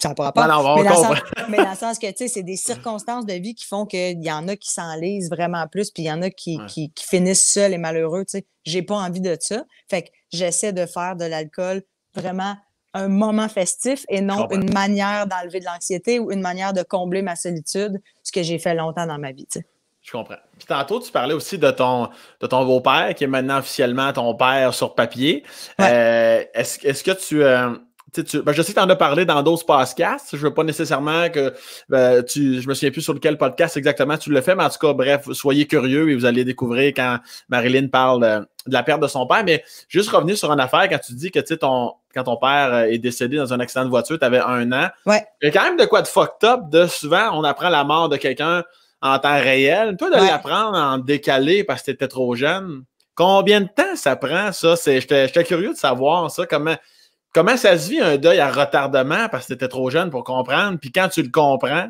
ça n'a pas mais, dans le sens que, tu sais, c'est des circonstances de vie qui font qu'il y en a qui s'enlisent vraiment plus, puis il y en a qui, qui finissent seuls et malheureux, tu sais. J'ai pas envie de ça. Fait que j'essaie de faire de l'alcool vraiment un moment festif et non une manière d'enlever de l'anxiété ou une manière de combler ma solitude, ce que j'ai fait longtemps dans ma vie. Je comprends. Puis tantôt, tu parlais aussi de ton, de ton beau-père, qui est maintenant officiellement ton père sur papier. Euh, est-ce, que tu. Euh, ben, je sais que tu en as parlé dans d'autres podcasts. Je veux pas nécessairement que ben, tu. Je me souviens plus sur lequel podcast exactement tu le fais, mais en tout cas, bref, soyez curieux et vous allez découvrir quand Marilyn parle euh, de la perte de son père. Mais juste revenir sur une affaire quand tu dis que quand ton père euh, est décédé dans un accident de voiture, tu avais un an. Il y a quand même de quoi de fucked up de souvent on apprend la mort de quelqu'un en temps réel. Toi, de l'apprendre en décalé parce que tu étais trop jeune. Combien de temps ça prend, ça? J'étais curieux de savoir ça, comment comment ça se vit un deuil à retardement parce que tu étais trop jeune pour comprendre, puis quand tu le comprends.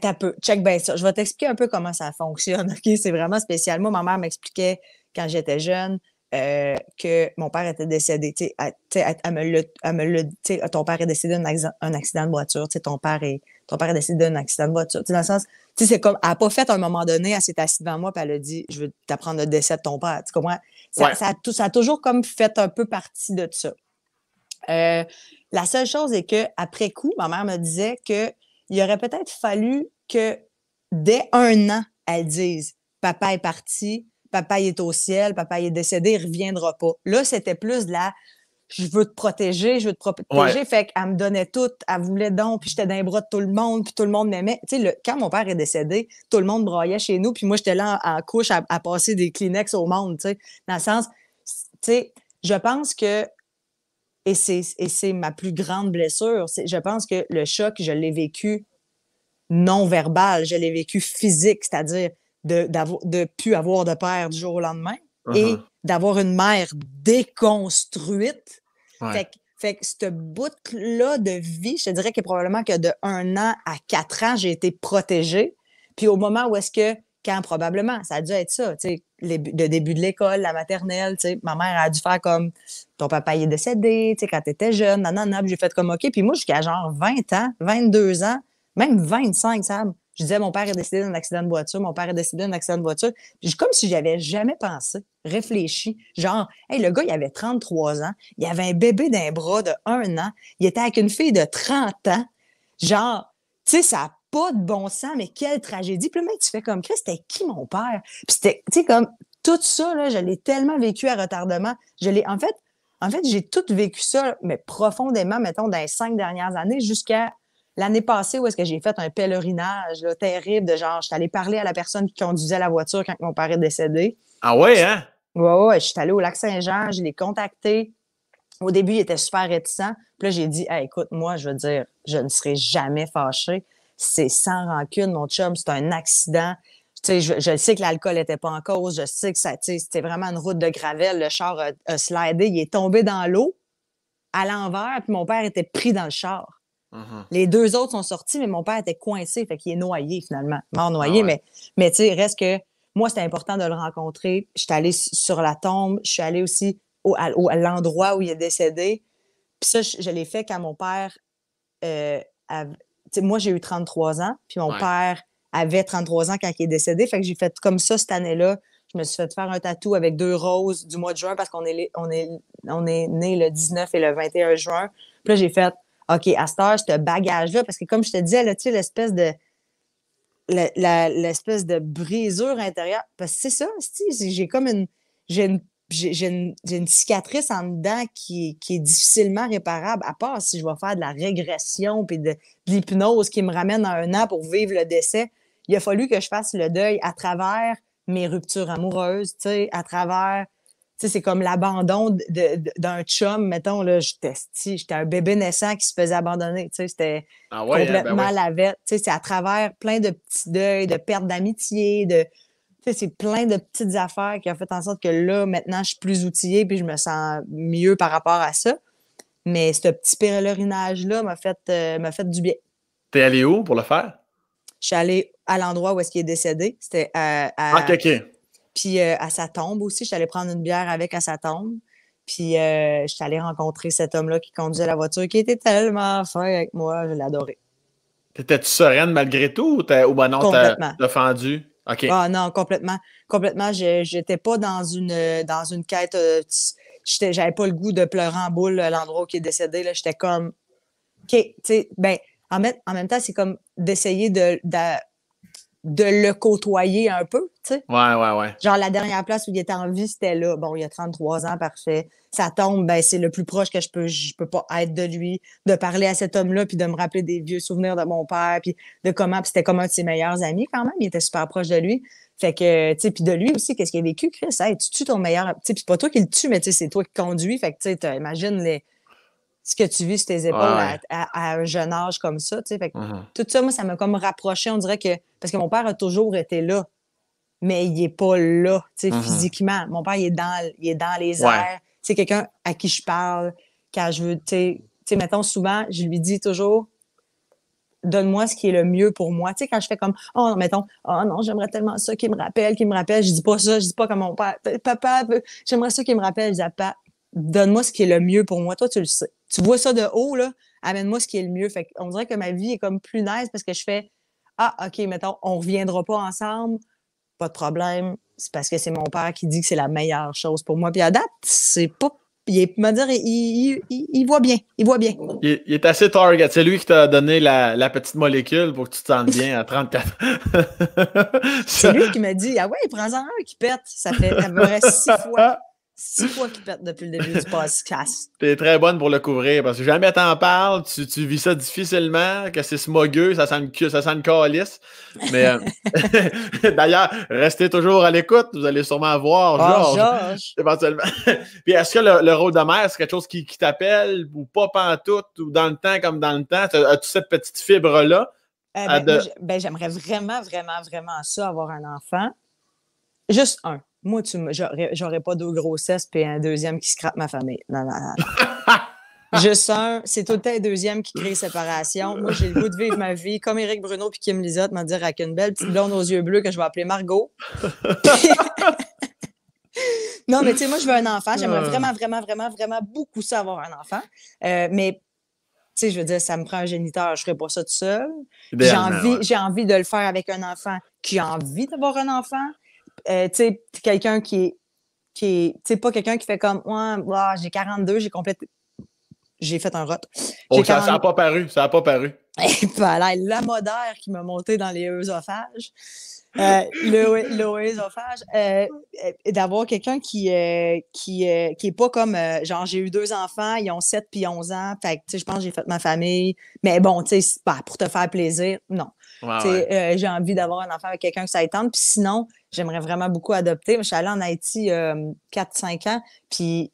t'as peu. Check bien ça. Je vais t'expliquer un peu comment ça fonctionne. C'est vraiment spécial. Moi, ma mère m'expliquait quand j'étais jeune euh, que mon père était décédé. elle, me le, ton père est décédé d'un accident de voiture. ton père est ton père est décédé d'un accident de voiture. dans le sens, c'est comme, elle n'a pas fait à un moment donné, elle s'est assise devant moi et elle a dit Je veux t'apprendre le décès de ton père. Tu comprends? Ça, ça, a toujours comme fait un peu partie de ça. Euh, la seule chose est que après coup, ma mère me disait qu'il aurait peut-être fallu que dès un an, elle dise Papa est parti, papa est au ciel, papa est décédé, il reviendra pas. Là, c'était plus de la je veux te protéger, je veux te protéger. Fait qu'elle me donnait tout, elle voulait donc, puis j'étais dans les bras de tout le monde, puis tout le monde m'aimait. Tu sais, quand mon père est décédé, tout le monde broyait chez nous, puis moi, j'étais là en, couche à, passer des Kleenex au monde, tu sais, dans le sens, tu sais, je pense que, et c'est ma plus grande blessure, je pense que le choc, je l'ai vécu non verbal, je l'ai vécu physique, c'est-à-dire de ne plus avoir de père du jour au lendemain uh-huh. et d'avoir une mère déconstruite fait que, ce bout-là de vie, je te dirais que probablement que de un an à quatre ans, j'ai été protégée. Puis au moment où est-ce que, quand probablement, ça a dû être ça, tu sais, le début de l'école, la maternelle, tu sais, ma mère a dû faire comme ton papa y est décédé, tu sais, quand t'étais jeune, nanana, nan, j'ai fait comme OK. Puis moi, jusqu'à genre 20 ans, 22 ans, même 25, Sam, je disais, mon père est décédé d'un accident de voiture, mon père est décédé d'un accident de voiture. Puis, comme si j'avais jamais pensé, réfléchi. Genre, hey, le gars, il avait 33 ans, il avait un bébé d'un bras de un an, il était avec une fille de 30 ans. Genre, tu sais, ça n'a pas de bon sens, mais quelle tragédie. Puis mec, tu fais comme, Christ, c'était qui mon père? Puis c'était, tu sais, comme, tout ça, là, je l'ai tellement vécu à retardement. Je l'ai, en fait, en fait, j'ai tout vécu ça, mais profondément, mettons, dans les cinq dernières années jusqu'à l'année passée où est-ce que j'ai fait un pèlerinage terrible de genre, je suis allée parler à la personne qui conduisait la voiture quand mon père est décédé. Ah ouais, hein? Ouais, ouais, je suis allée au lac Saint-Jean, je l'ai contacté. Au début, il était super réticent. Puis là, j'ai dit, écoute, moi, je veux dire, je ne serai jamais fâché. C'est sans rancune, mon chum, c'est un accident. je, sais que l'alcool n'était pas en cause, je sais que c'était vraiment une route de gravelle. Le char a, a slidé, il est tombé dans l'eau à l'envers, puis mon père était pris dans le char. Mm-hmm. Les deux autres sont sortis, mais mon père était coincé, fait qu'il est noyé finalement. Mort ah noyé, mais, mais tu sais, reste que moi, c'était important de le rencontrer. Je suis allée sur la tombe, je suis allée aussi au, à, l'endroit où il est décédé. Puis ça, je, l'ai fait quand mon père. Euh, moi, j'ai eu 33 ans, puis mon père avait 33 ans quand il est décédé. Fait que j'ai fait comme ça cette année-là. Je me suis fait faire un tatou avec deux roses du mois de juin parce qu'on est, on est, on est né le 19 et le 21 juin. Puis là, j'ai fait OK, à cette heure, ce bagage-là, parce que comme je te disais, là, tu l'espèce de l'espèce de brisure intérieure, parce que c'est ça, j'ai comme une, j'ai une, une, cicatrice en dedans qui, est difficilement réparable, à part si je vais faire de la régression puis de, l'hypnose qui me ramène à un an pour vivre le décès. Il a fallu que je fasse le deuil à travers mes ruptures amoureuses, tu sais, à travers c'est comme l'abandon d'un chum, mettons, là, j'étais, j'étais un bébé naissant qui se faisait abandonner, c'était ah hein, ben complètement la vête, tu c'est à travers plein de petits deuils, de pertes d'amitié, de, c'est plein de petites affaires qui ont fait en sorte que là, maintenant, je suis plus outillée puis je me sens mieux par rapport à ça. Mais ce petit pèlerinage-là m'a fait, euh, fait du bien. T'es allé où pour le faire? Je suis allée à l'endroit où est-ce qu'il est décédé. C'était à, à, ah, puis euh, à sa tombe aussi, j'allais prendre une bière avec à sa tombe. Puis euh, je suis rencontrer cet homme-là qui conduisait la voiture, qui était tellement fin avec moi, je l'adorais. T'étais-tu sereine malgré tout ou, t'as, ou ben non, t'as, Ah non, complètement. Complètement. J'étais pas dans une dans une quête. Euh, j'avais pas le goût de pleurer en boule à l'endroit où il est décédé. J'étais comme OK, tu sais, ben, en, en même temps, c'est comme d'essayer de, de le côtoyer un peu, tu sais. Ouais, ouais, ouais. Genre, la dernière place où il était en vie, c'était là. Bon, il a 33 ans, parfait. Ça tombe, ben, c'est le plus proche que je peux, je peux pas être de lui, de parler à cet homme-là, puis de me rappeler des vieux souvenirs de mon père, puis de comment, puis c'était comme un de ses meilleurs amis quand même. Il était super proche de lui. Fait que, tu sais, puis de lui aussi, qu'est-ce qu'il a vécu, Chris? Hey, tu tues ton meilleur, tu sais, puis pas toi qui le tues, mais tu sais, c'est toi qui conduis. Fait que, tu sais, imagines les, ce que tu vis sur tes épaules à, un jeune âge comme ça. Tu mm-hmm. Tout ça, moi, ça m'a comme rapproché. On dirait que. Parce que mon père a toujours été là, mais il n'est pas là, tu sais, mm-hmm. physiquement. Mon père, il est dans, il est dans les airs. C'est quelqu'un à qui je parle quand je veux. Tu sais, mettons, souvent, je lui dis toujours donne-moi ce qui est le mieux pour moi. Tu sais, quand je fais comme, oh, mettons, oh non, j'aimerais tellement ça qu'il me rappelle, qu'il me rappelle. Je dis pas ça, je dis pas comme mon père, papa, j'aimerais ça qu'il me rappelle. Je dis papa, donne-moi ce qui est le mieux pour moi. Toi, tu sais. Tu vois ça de haut, là, amène-moi ce qui est le mieux. Fait on dirait que ma vie est comme plus nice parce que je fais Ah, OK, mettons, on reviendra pas ensemble. Pas de problème. C'est parce que c'est mon père qui dit que c'est la meilleure chose pour moi. Puis à date, c'est pas. Il me dire, il, voit bien. Il voit bien. Il, est assez target. C'est lui qui t'a donné la, petite molécule pour que tu te sentes bien à 34 c'est lui qui m'a dit Ah ouais, prends-en un qui pète. Ça fait à peu près six fois. six fois qu'il pète depuis le début du podcast. T'es très bonne pour le couvrir parce que jamais en parles, tu, vis ça difficilement, que c'est smogueux, ça sent le, ça sent le calice. Mais euh, d'ailleurs, restez toujours à l'écoute, vous allez sûrement avoir ah, Georges. Éventuellement. Puis est-ce que le, rôle de mère, c'est quelque chose qui, t'appelle ou pas pantoute ou dans le temps comme dans le temps? As-tu cette petite fibre-là? Euh, ah, ben, ben, j'aimerais vraiment, vraiment, vraiment ça, avoir un enfant. Juste un moi, tu j'aurais pas deux grossesses puis un deuxième qui scrape ma famille. Non, non, c'est tout le temps un deuxième qui crée séparation. Moi, j'ai le goût de vivre ma vie comme Éric Bruno puis Kim Lizotte m'a dire avec une belle petite blonde aux yeux bleus que je vais appeler Margot. non, mais tu sais, moi, je veux un enfant. J'aimerais vraiment, vraiment, vraiment, vraiment beaucoup ça avoir un enfant. Euh, mais tu sais, je veux dire, ça me prend un géniteur, je ferais pas ça tout seul. J'ai envie, j'ai envie de le faire avec un enfant qui a envie d'avoir un enfant, euh, tu sais, quelqu'un qui est, qui est, tu sais, pas quelqu'un qui fait comme, moi j'ai 42, j'ai complété, j'ai fait un rot. Oh, ça n'a pas paru, ça n'a pas paru. la modère qui m'a monté dans les œsophages. Euh, euh, euh, d'avoir quelqu'un qui, n'est euh, qui, euh, qui est pas comme, genre, j'ai eu deux enfants, ils ont 7 puis 11 ans, fait tu sais, je pense que j'ai fait ma famille, mais bon, tu sais, pour te faire plaisir, non. Euh, j'ai envie d'avoir un enfant avec quelqu'un que ça étende. Puis sinon, j'aimerais vraiment beaucoup adopter. Je suis allée en Haïti euh, 4-5 ans, puis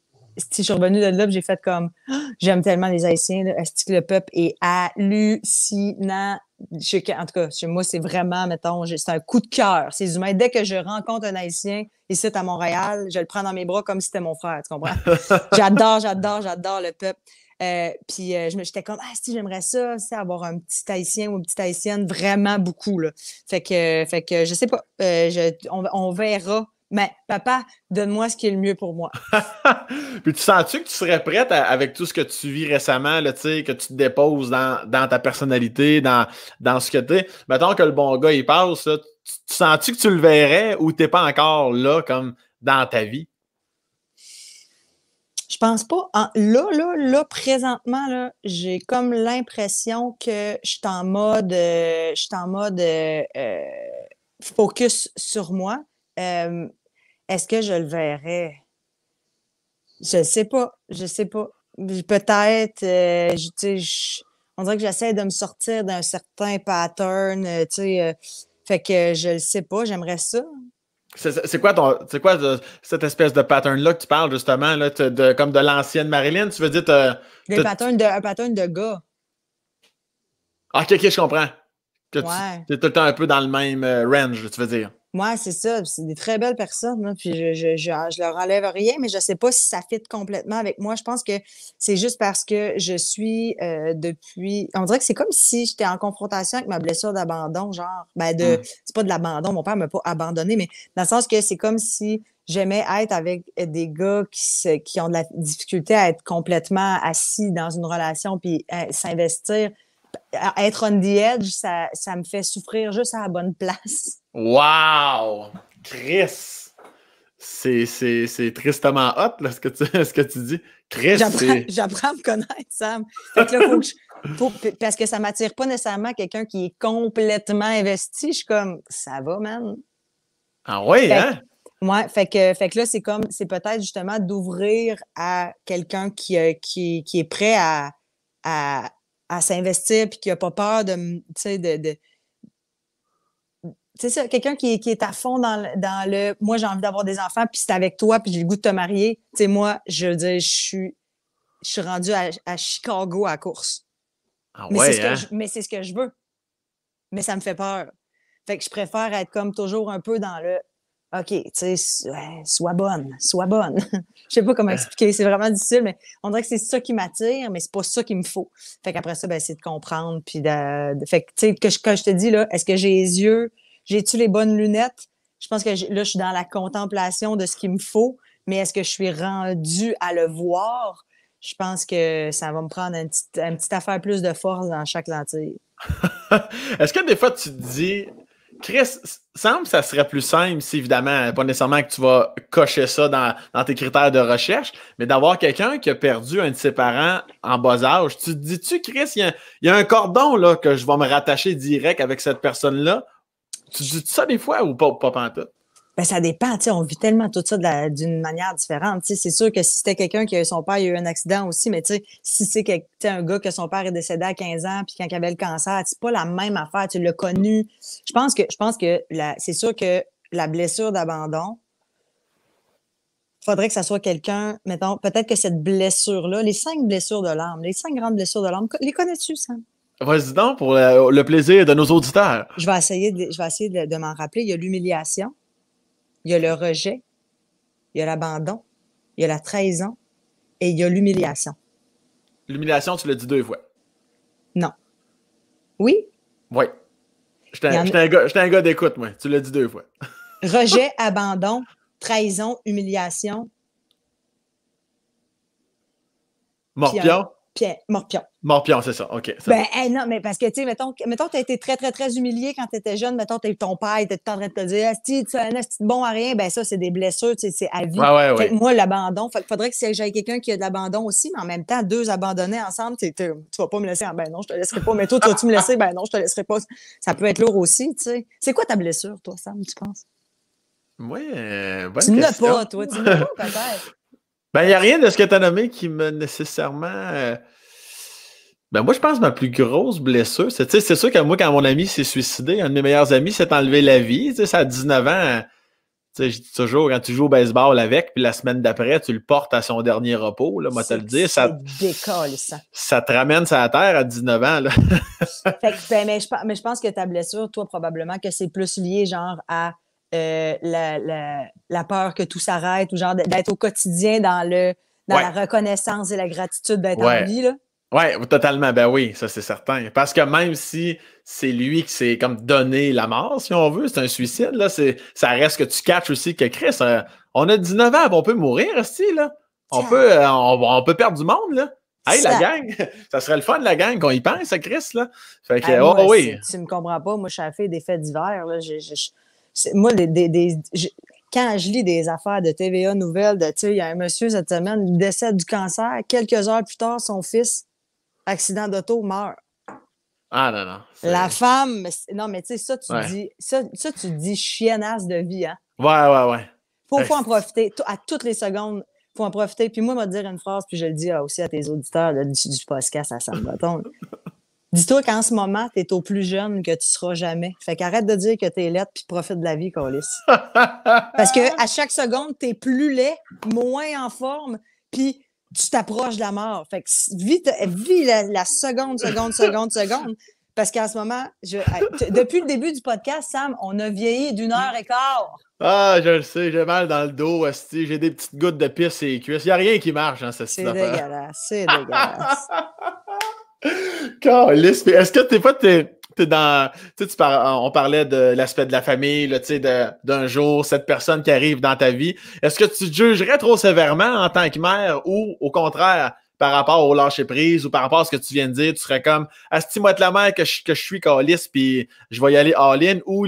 si je suis revenue de là, j'ai fait comme j'aime tellement les Haïtiens, que le peuple est hallucinant. Je, en tout cas, chez moi, c'est vraiment, mettons, c'est un coup de cœur. dès que je rencontre un Haïtien ici à Montréal, je le prends dans mes bras comme si c'était mon frère, tu comprends? j'adore, j'adore, j'adore le peuple. Euh, puis euh, je me j'étais comme, ah, si, j'aimerais ça, c'est avoir un petit haïtien ou une petite haïtienne vraiment beaucoup. Là. Fait, que, fait que je sais pas, euh, on, verra. Mais papa, donne-moi ce qui est le mieux pour moi. puis tu sens-tu que tu serais prête avec tout ce que tu vis récemment, là, que tu te déposes dans, ta personnalité, dans, ce que tu es? Mettons que le bon gars, il passe, tu, sens-tu que tu le verrais ou t'es pas encore là, comme dans ta vie? Je pense pas. là, là, là, présentement, là, j'ai comme l'impression que je suis en mode, euh, je suis en mode euh, euh, focus sur moi. Est-ce que je le verrai? Je sais pas. Je sais pas. Peut-être, je, on dirait que j'essaie de me sortir d'un certain pattern, tu sais. fait que je le sais pas. J'aimerais ça. C'est quoi, ton, quoi euh, cette espèce de pattern-là que tu parles justement, là, comme de l'ancienne Marilyn? Tu veux dire. de, un pattern de gars. Ah, ok, ok, je comprends. tu es tout le temps un peu dans le même euh, range, tu veux dire. Moi, c'est ça. C'est des très belles personnes. Hein, puis je, je, je, leur enlève rien, mais je ne sais pas si ça fit complètement avec moi. Je pense que c'est juste parce que je suis euh, depuis. On dirait que c'est comme si j'étais en confrontation avec ma blessure d'abandon, genre. Ben de. Hmm. C'est pas de l'abandon. Mon père m'a pas abandonné, mais dans le sens que c'est comme si j'aimais être avec des gars qui, se, qui ont de la difficulté à être complètement assis dans une relation puis euh, s'investir. Être on the edge, ça, ça me fait souffrir juste à la bonne place. Wow! Chris! C'est tristement hot, là, ce, que tu, ce que tu dis. Chris! J'apprends à me connaître, Sam. parce que ça ne m'attire pas nécessairement quelqu'un qui est complètement investi. Je suis comme, ça va, man. Ah oui, hein? Ouais, fait que, fait là, c'est comme, c'est peut-être justement d'ouvrir à quelqu'un qui, euh, qui, est prêt à, à, s'investir puis qui n'a pas peur de, de c'est ça, quelqu'un qui, qui, est à fond dans le, dans le moi j'ai envie d'avoir des enfants, puis c'est avec toi, puis j'ai le goût de te marier. Tu sais, moi, je veux dire, je suis, je suis rendue à, Chicago à course. Ah ouais, hein? mais c'est ce, que je veux. Mais ça me fait peur. Fait que je préfère être comme toujours un peu dans le OK, tu sais, sois bonne, sois bonne. je sais pas comment ah. expliquer, c'est vraiment difficile, mais on dirait que c'est ça qui m'attire, mais c'est pas ça qu'il me faut. Fait qu'après ça, ben, c'est de comprendre, puis de, fait que, tu sais, que, je te dis, là, est-ce que j'ai les yeux j'ai-tu les bonnes lunettes? Je pense que là, je suis dans la contemplation de ce qu'il me faut, mais est-ce que je suis rendu à le voir? Je pense que ça va me prendre une petite, affaire plus de force dans chaque lentille. est-ce que des fois, tu te dis, Chris, semble ça serait plus simple si, évidemment, pas nécessairement que tu vas cocher ça dans, tes critères de recherche, mais d'avoir quelqu'un qui a perdu un de ses parents en bas âge. Tu te dis-tu, Chris, il y, a, un cordon là, que je vais me rattacher direct avec cette personne-là tu dis ça des fois ou pas, pas pantoute? Ben, ça dépend, tu sais, on vit tellement tout ça d'une manière différente. c'est sûr que si c'était quelqu'un qui a eu son père, il a eu un accident aussi, mais tu sais, si c'est un gars que son père est décédé à 15 ans puis quand il avait le cancer, c'est pas la même affaire, tu l'as connu. Je pense que je pense que c'est sûr que la blessure d'abandon, faudrait que ça soit quelqu'un, mettons, peut-être que cette blessure-là, les cinq blessures de l'âme, les cinq grandes blessures de l'âme, les connais-tu, Sam? Vas-y donc pour le, plaisir de nos auditeurs. Je vais essayer de, je vais essayer de, m'en rappeler. Il y a l'humiliation, il y a le rejet, il y a l'abandon, il y a la trahison et il y a l'humiliation. L'humiliation, tu l'as dit deux fois. Non. Oui? Oui. J'étais un, un, gars, d'écoute, moi. Tu l'as dit deux fois. rejet, abandon, trahison, humiliation. Morpion? Morpion. Morpion, c'est ça. OK. Ben, eh, non, mais parce que, tu sais, mettons, mettons tu as été très, très, très humilié quand tu étais jeune. Mettons, eu ton père tu tout en train de te dire, si tu es bon à rien, ben ça, c'est des blessures, c'est à vie. ouais, ouais. moi, l'abandon, faudrait que j'aille quelqu'un qui a de l'abandon aussi, mais en même temps, deux abandonnés ensemble, tu vas pas me laisser, ah, ben non, je te laisserai pas. Mais toi, tu vas-tu me laisser? Ben non, je te laisserai pas. Ça peut être lourd aussi, tu sais. C'est quoi ta blessure, toi, Sam, tu penses? Oui, Tu euh, bonne Tu pas, toi. Tu n'as pas, peut-être. ben, il n'y a rien de ce que tu as nommé qui me nécessairement. Euh, ben moi, je pense que ma plus grosse blessure, c'est, c'est sûr que moi, quand mon ami s'est suicidé, un de mes meilleurs amis s'est enlevé la vie. Ça à 19 ans, hein. je dis toujours, quand tu joues au baseball avec, puis la semaine d'après, tu le portes à son dernier repos, là, moi te le dire. Ça, décolle, ça. Ça te ramène sur la terre à 19 ans. Là. fait ben, mais, je, pense que ta blessure, toi, probablement que c'est plus lié genre à euh, la, peur que tout s'arrête ou genre d'être au quotidien dans le la reconnaissance et la gratitude d'être en vie. Là. Oui, totalement. Ben oui, ça c'est certain. Parce que même si c'est lui qui s'est comme donné la mort, si on veut, c'est un suicide, là, ça reste que tu catches aussi que Chris, euh, on a 19 ans, on peut mourir aussi, là. On peut, euh, on, peut perdre du monde, là. Hey, la gang! Ça serait le fun, la gang, qu'on y pense, Chris, là. Fait que, oh, tu me comprends pas, moi, je suis fait des faits divers, moi, quand je lis des affaires de TVA Nouvelles, de, tu il y a un monsieur cette semaine, décède du cancer. Quelques heures plus tard, son fils accident d'auto, meurt. Ah non, non. La femme, non, mais tu sais, ça, tu dis, ça, tu dis chiennasse de vie, hein? Ouais, ouais, ouais. Faut, en profiter. À toutes les secondes, faut en profiter. Puis moi, je dire une phrase, puis je le dis aussi à tes auditeurs du, podcast à saint baton Dis-toi qu'en ce moment, t'es au plus jeune que tu seras jamais. Fait qu'arrête de dire que tu es puis profite de la vie, Colis. Parce que à chaque seconde, t'es plus laid, moins en forme, puis tu t'approches de la mort. Fait que vis, la, seconde, seconde, seconde, seconde. Parce qu'en ce moment, depuis le début du podcast, Sam, on a vieilli d'une heure et quart. Ah, je le sais, j'ai mal dans le dos, j'ai des petites gouttes de pisse et cuisses. Il n'y a rien qui marche dans cette situation. C'est dégueulasse, c'est dégueulasse. Est-ce que tu t'es pas dans, on parlait de l'aspect de la famille, d'un jour, cette personne qui arrive dans ta vie. Est-ce que tu te jugerais trop sévèrement en tant que mère ou au contraire, par rapport au lâcher prise ou par rapport à ce que tu viens de dire, tu serais comme « ah, moi de la mère que je, que je suis calice puis je vais y aller all-in ou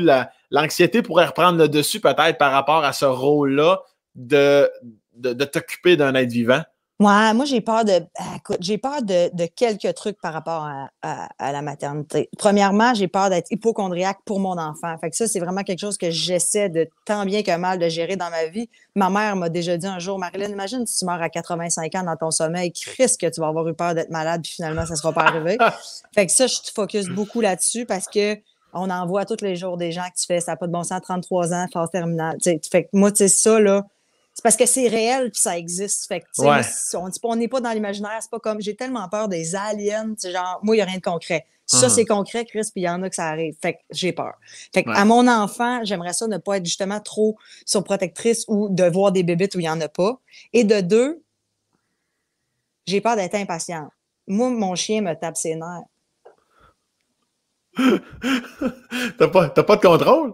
l'anxiété pourrait reprendre le dessus peut-être par rapport à ce rôle-là de, de, de t'occuper d'un être vivant? moi, j'ai peur de. Ah, j'ai peur de, quelques trucs par rapport à, la maternité. Premièrement, j'ai peur d'être hypochondriaque pour mon enfant. Fait ça, c'est vraiment quelque chose que j'essaie de tant bien que mal de gérer dans ma vie. Ma mère m'a déjà dit un jour, Marilyn, imagine si tu meurs à 85 ans dans ton sommeil, Qu'est-ce que tu vas avoir eu peur d'être malade, puis finalement, ça ne sera pas arrivé. fait que ça, je te focus beaucoup là-dessus parce que on en tous les jours des gens qui font ça n'a pas de bon sens, 33 ans, phase terminale. fait que moi, tu ça, là parce que c'est réel puis ça existe. Fait que, on n'est pas dans l'imaginaire. C'est pas comme j'ai tellement peur des aliens. Genre, moi, il n'y a rien de concret. Ça, mhm. c'est concret, Chris, puis il y en a que ça arrive. Fait que j'ai peur. Fait que à mon enfant, j'aimerais ça ne pas être justement trop surprotectrice ou de voir des bébites où il n'y en a pas. Et de deux, j'ai peur d'être impatient. Moi, mon chien me tape ses nerfs. T'as pas, pas de contrôle?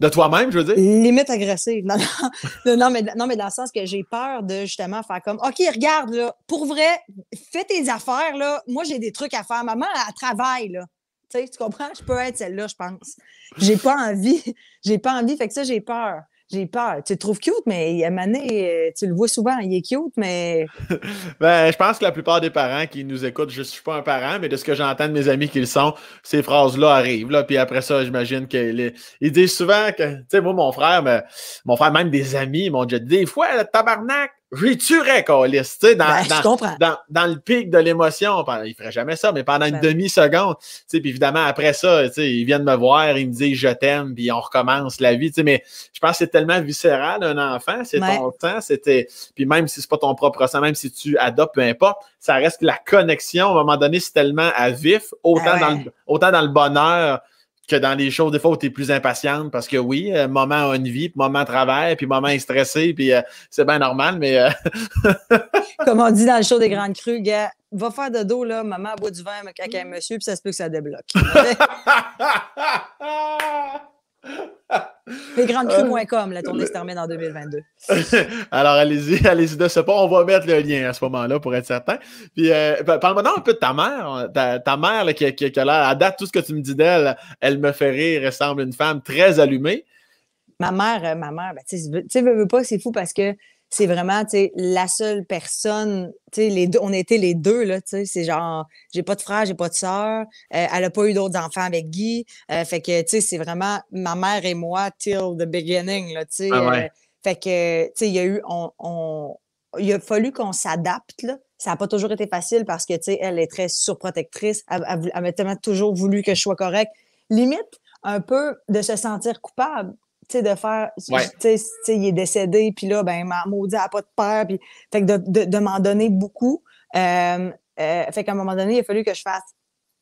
De toi-même, je veux dire? Limite agressive. Non, non, mais, dans le sens que j'ai peur de justement faire comme OK, regarde, là, pour vrai, fais tes affaires, là. Moi, j'ai des trucs à faire. Maman, elle travaille, là. Tu, tu comprends? Je peux être celle-là, je pense. J'ai pas envie. J'ai pas envie. Fait que ça, j'ai peur j'ai peur. Tu le trouves cute, mais a Mané, euh, tu le vois souvent, il est cute, mais. ben, je pense que la plupart des parents qui nous écoutent, je ne suis pas un parent, mais de ce que j'entends de mes amis qu'ils sont, ces phrases-là arrivent. Là, puis après ça, j'imagine qu'ils Il disent souvent que, tu sais, moi, mon frère, ben, mon frère, même des amis, m'ont déjà dit des fois, le tabarnak, tuerais, lui tu sais, ben, dans, dans, le pic de l'émotion, il ferait jamais ça, mais pendant une ben demi-seconde, tu sais, puis évidemment, après ça, tu sais, vient de me voir, il me dit « je t'aime, puis on recommence la vie, tu sais, mais je pense que c'est tellement viscéral, un enfant, c'est ton temps, c'était, puis même si c'est pas ton propre sang, même si tu adoptes, peu importe, ça reste la connexion, à un moment donné, c'est tellement à vif, autant, ben autant dans le bonheur que dans les choses, des fois, tu es plus impatiente, parce que oui, maman euh, moment a une vie, puis moment travaille, puis moment est stressé, puis euh, c'est bien normal, mais... Euh, Comme on dit dans le show des Grandes Crues, gars, va faire de dos, là, maman boit du vin avec un mm. monsieur, puis ça se peut que ça débloque. les grandes euh, comme la tournée se termine en 2022. Alors, allez-y, allez-y de ce pas. On va mettre le lien à ce moment-là pour être certain. Puis, euh, parle-moi un peu de ta mère. Ta, mère, qui, qui, qui à date, tout ce que tu me dis d'elle, elle me fait rire, elle semble une femme très allumée. Ma mère, euh, ma mère, ben, tu sais, veux pas, c'est fou parce que c'est vraiment, tu la seule personne, tu les deux, on était les deux, là, tu c'est genre, j'ai pas de frère, j'ai pas de sœur, euh, elle a pas eu d'autres enfants avec Guy, euh, fait que, c'est vraiment ma mère et moi till the beginning, là, ah euh, fait que, il y a eu, on, fallu qu'on s'adapte, Ça n'a pas toujours été facile parce que, tu elle est très surprotectrice. Elle, elle, a tellement toujours voulu que je sois correcte. Limite, un peu de se sentir coupable de faire, tu sais, il est décédé, puis là, ben, maudit, n'a pas de père, puis, fait de, de, m'en donner beaucoup. Euh, euh, fait qu'à un moment donné, il a fallu que je fasse,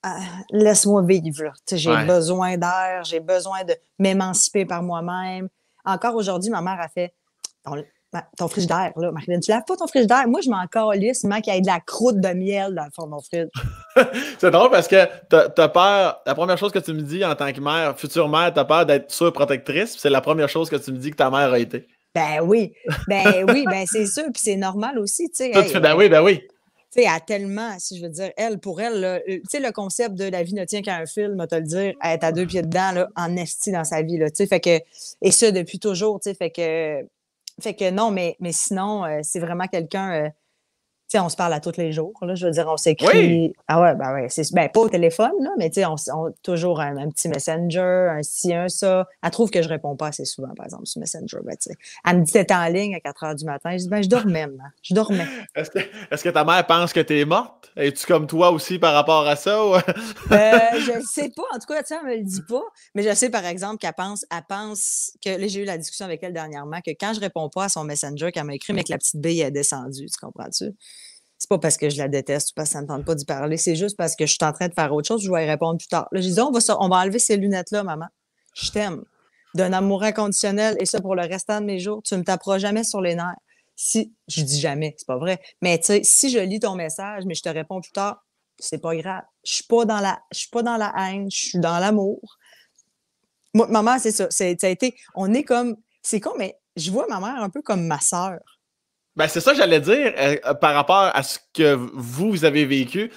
euh, laisse-moi vivre, j'ai besoin d'air, j'ai besoin de m'émanciper par moi-même. Encore aujourd'hui, ma mère a fait, ton frigidaire, là, Marine, tu laves pas ton frigidaire. Moi, je m'en calisse, manque qu'il y ait de la croûte de miel dans le fond de mon frigo. c'est drôle parce que t'as peur, la première chose que tu me dis en tant que mère, future mère, t'as peur d'être surprotectrice, c'est la première chose que tu me dis que ta mère a été. Ben oui, ben oui, ben c'est sûr, puis c'est normal aussi, tu sais. ben oui, ben oui. Tu sais, elle tellement, si je veux dire, elle, pour elle, euh, tu sais, le concept de la vie ne tient qu'à un fil, moi, te le dire, elle est à deux pieds dedans, là, en esti dans sa vie, là, tu sais, fait que, et ça, depuis toujours, tu sais, fait que, fait que non, mais, mais sinon, euh, c'est vraiment quelqu'un euh, on se parle à tous les jours. je veux dire, on s'écrit. Oui. Ah ouais, ben ouais, ben, pas au téléphone, là, mais on, on, toujours un, petit messenger, un ci, un ça. Elle trouve que je réponds pas assez souvent, par exemple, sur Messenger. Ben, elle me dit t'étais en ligne à 4 heures du matin. Je dis ben je dormais, maman. Hein. Je dormais. Est-ce que, ta mère pense que tu es morte? Es-tu comme toi aussi par rapport à ça? Euh, je ne sais pas. En tout cas, elle me le dit pas. Mais je sais, par exemple, qu'elle pense, elle pense que j'ai eu la discussion avec elle dernièrement que quand je réponds pas à son Messenger qu'elle m'a écrit, mais que la petite bille est descendue, tu comprends-tu? c'est pas parce que je la déteste ou parce que ça ne tente pas d'y parler, c'est juste parce que je suis en train de faire autre chose, je vais y répondre plus tard. Là, je dis, on va, on va enlever ces lunettes-là, maman. Je t'aime. D'un amour inconditionnel, et ça pour le restant de mes jours, tu ne me taperas jamais sur les nerfs. Si, je dis jamais, c'est pas vrai. Mais si je lis ton message, mais je te réponds plus tard, c'est pas grave. Je suis pas dans la, je suis pas dans la haine, je suis dans l'amour. maman, c'est ça. ça a été, on est comme, c'est con, mais je vois ma mère un peu comme ma sœur. Ben, c'est ça que j'allais dire euh, euh, par rapport à ce que vous, avez vécu.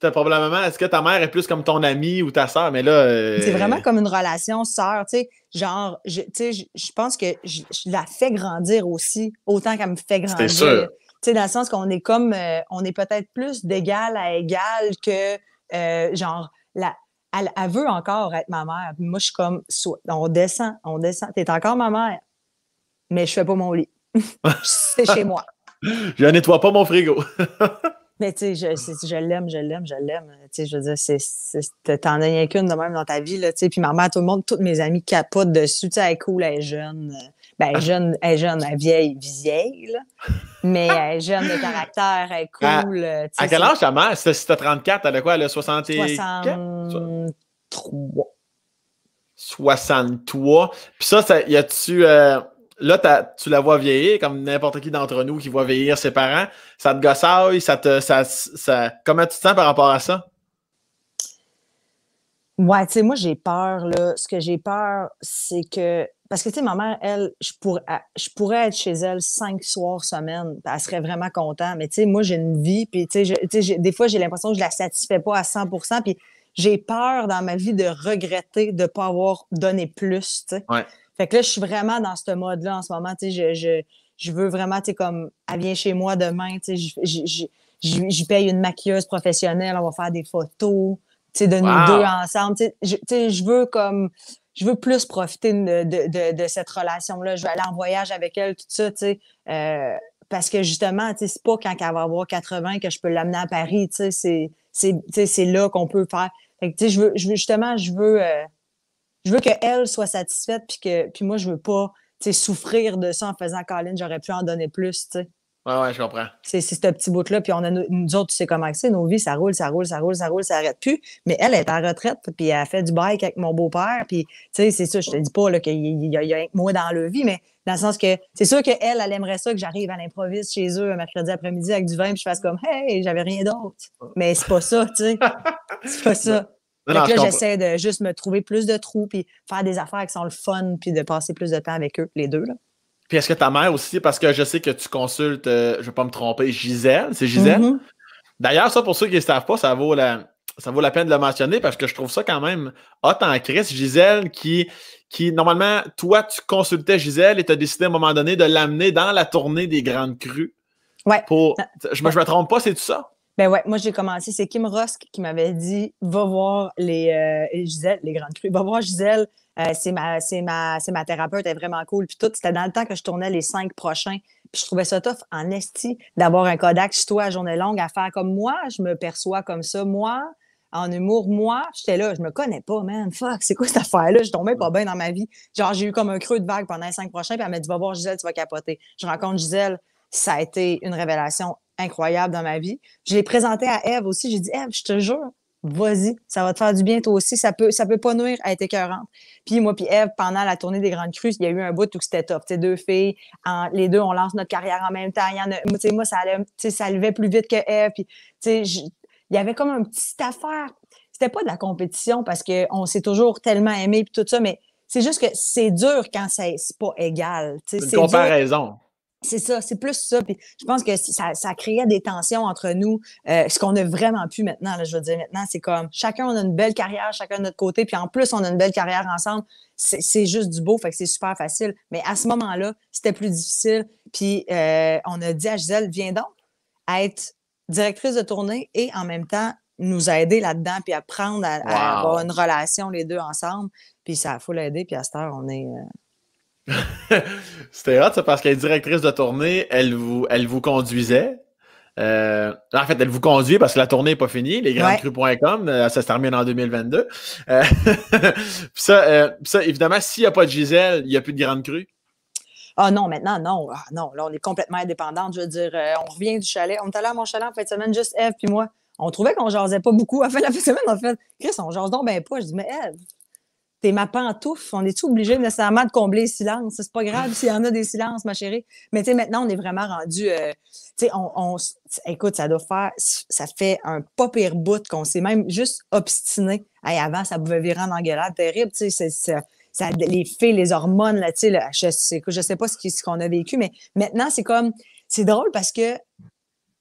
probablement, est-ce que ta mère est plus comme ton amie ou ta sœur? Mais là. Euh, c'est vraiment comme une relation sœur, tu sais. Genre, je, sais, je pense que je, la fais grandir aussi, autant qu'elle me fait grandir. C'est sûr. Tu sais, dans le sens qu'on est comme, on est peut-être plus d'égal à égal que, genre, la, elle, veut encore être ma mère. Moi, je suis comme, on descend, on descend. T'es encore ma mère, mais je fais pas mon lit. c'est chez moi. Je nettoie pas mon frigo. Mais tu sais, je, l'aime, je l'aime, je l'aime. Tu sais, je veux dire, c'est, t'en as rien qu'une de même dans ta vie, là, tu sais. Puis ma mère, tout le monde, toutes mes amis capotent dessus. Tu sais, elle est cool, elle est jeune. Ben, elle est jeune, elle est jeune, elle vieille, vieille, Mais elle est jeune de caractère, elle est ah, cool. À, à quel âge ta mère? Si t'as 34, elle a quoi? Elle a 64? 63. 63. Puis ça, ça y a-tu là, tu la vois vieillir, comme n'importe qui d'entre nous qui voit vieillir ses parents. Ça te gossaille, ça te. Ça, Comment tu te sens par rapport à ça? Ouais, tu sais, moi, j'ai peur, là. Ce que j'ai peur, c'est que. Parce que, tu sais, ma mère, elle, je pourrais, je pourrais être chez elle cinq soirs semaine. Elle serait vraiment contente. Mais, tu sais, moi, j'ai une vie. Puis, tu sais, des fois, j'ai l'impression que je la satisfais pas à 100 Puis, j'ai peur dans ma vie de regretter de ne pas avoir donné plus. Ouais. Fait que là, je suis vraiment dans ce mode-là en ce moment. Tu sais, je, veux vraiment, tu sais, comme, elle vient chez moi demain, tu sais, je paye une maquilleuse professionnelle, on va faire des photos, tu sais, de nous deux ensemble. Tu sais, je, veux comme, je veux plus profiter de, cette relation-là. Je vais aller en voyage avec elle, tout ça, tu sais. parce que justement, tu sais, c'est pas quand elle va avoir 80 que je peux l'amener à Paris, tu sais, c'est, c'est, c'est là qu'on peut faire. Fait que, tu sais, je veux, justement, je veux, je veux qu'elle soit satisfaite, puis que puis moi, je veux pas souffrir de ça en faisant Colin, j'aurais pu en donner plus. sais Ouais, ouais, je comprends. C'est ce petit bout-là. Puis on a, nous autres, tu sais comment c'est. Nos vies, ça roule, ça roule, ça roule, ça roule, ça arrête plus. Mais elle, elle est en retraite, puis elle fait du bike avec mon beau-père. Puis, c'est ça, je te dis pas qu'il y, a, il y moi dans le vie, mais dans le sens que c'est sûr qu'elle, elle aimerait ça que j'arrive à l'improviste chez eux un mercredi après-midi avec du vin, puis je fasse comme, hey, j'avais rien d'autre. Mais c'est pas ça, tu sais. c'est pas ça. Donc là, j'essaie de juste me trouver plus de trous, puis faire des affaires qui sont le fun, puis de passer plus de temps avec eux, les deux. Puis est-ce que ta mère aussi, parce que je sais que tu consultes, euh, je ne vais pas me tromper, Gisèle, c'est Gisèle. Mm-hmm. D'ailleurs, ça, pour ceux qui ne savent pas, ça vaut la, ça vaut la peine de le mentionner parce que je trouve ça quand même hot en crise. Gisèle qui, qui, normalement, toi, tu consultais Gisèle et tu as décidé à un moment donné de l'amener dans la tournée des grandes crues. Ouais. Ah. je, me, je me trompe pas, c'est tout ça? Ben ouais, moi j'ai commencé, c'est Kim Rosk qui m'avait dit va voir les Giselle, euh, Gisèle, les grandes crues, va voir Gisèle, euh, c'est ma thérapeute, elle est vraiment cool puis tout, c'était dans le temps que je tournais les cinq prochains. Puis je trouvais ça tough en esti d'avoir un Kodak chez toi à journée longue à faire comme moi, je me perçois comme ça moi. En humour, moi, j'étais là, je me connais pas, man. Fuck, c'est quoi cette affaire-là? Je tombais pas bien dans ma vie. Genre, j'ai eu comme un creux de vague pendant les cinq prochains, puis elle m'a dit, va voir Gisèle, tu vas capoter. Je rencontre Gisèle, ça a été une révélation incroyable dans ma vie. Je l'ai présenté à Eve aussi. J'ai dit, Eve, je te jure, vas-y, ça va te faire du bien toi aussi. Ça peut, ça peut pas nuire à être écœurante. Puis moi, puis Eve, pendant la tournée des Grandes Crues, il y a eu un bout où c'était top. sais, deux filles, les deux, on lance notre carrière en même temps. y en moi, ça, allait, ça levait plus vite que Eve. Puis, il y avait comme une petite affaire. C'était pas de la compétition parce qu'on s'est toujours tellement aimé et tout ça, mais c'est juste que c'est dur quand c'est pas égal. C'est une comparaison. C'est ça, c'est plus ça. Puis je pense que ça, créait des tensions entre nous. Euh, ce qu'on a vraiment pu maintenant, là, je veux dire maintenant, c'est comme chacun on a une belle carrière, chacun de notre côté, puis en plus on a une belle carrière ensemble. C'est juste du beau, fait que c'est super facile. Mais à ce moment-là, c'était plus difficile. Puis euh, on a dit à Gisèle, viens donc être directrice de tournée et en même temps nous aider là-dedans, puis apprendre à, avoir une relation les deux ensemble. Puis ça a l'aider. l'aider, puis à cette heure, on est. Euh, C'était hot, parce qu'elle est directrice de tournée, elle vous, elle vous conduisait. Euh, en fait, elle vous conduit parce que la tournée n'est pas finie. Les Grandes Crues.com, euh, ça se termine en 2022. Euh, ça, évidemment, s'il n'y a pas de Gisèle, il n'y a plus de Grande Crue. Ah non, maintenant, non. Ah, non, là, on est complètement indépendante. Je veux dire, on revient du chalet. On est allé à mon chalet en fin de semaine, juste Eve puis moi. On trouvait qu'on jasait pas beaucoup. À la fin de la fin de semaine, en fait, Chris, on jase donc ben pas. Je dis, mais Eve, t'es ma pantoufle. On est tous obligés nécessairement de combler les silences? C'est pas grave s'il y en a des silences, ma chérie. Mais tu sais, maintenant, on est vraiment rendu. Euh, on, écoute, ça doit faire. Ça fait un pas pire bout qu'on s'est même juste obstiné. Hey, avant, ça pouvait virer en engueulade terrible. Tu Ça, les filles, les hormones, là, tu sais, je, sais, je sais pas ce qu'on a vécu, mais maintenant, c'est comme, c'est drôle parce que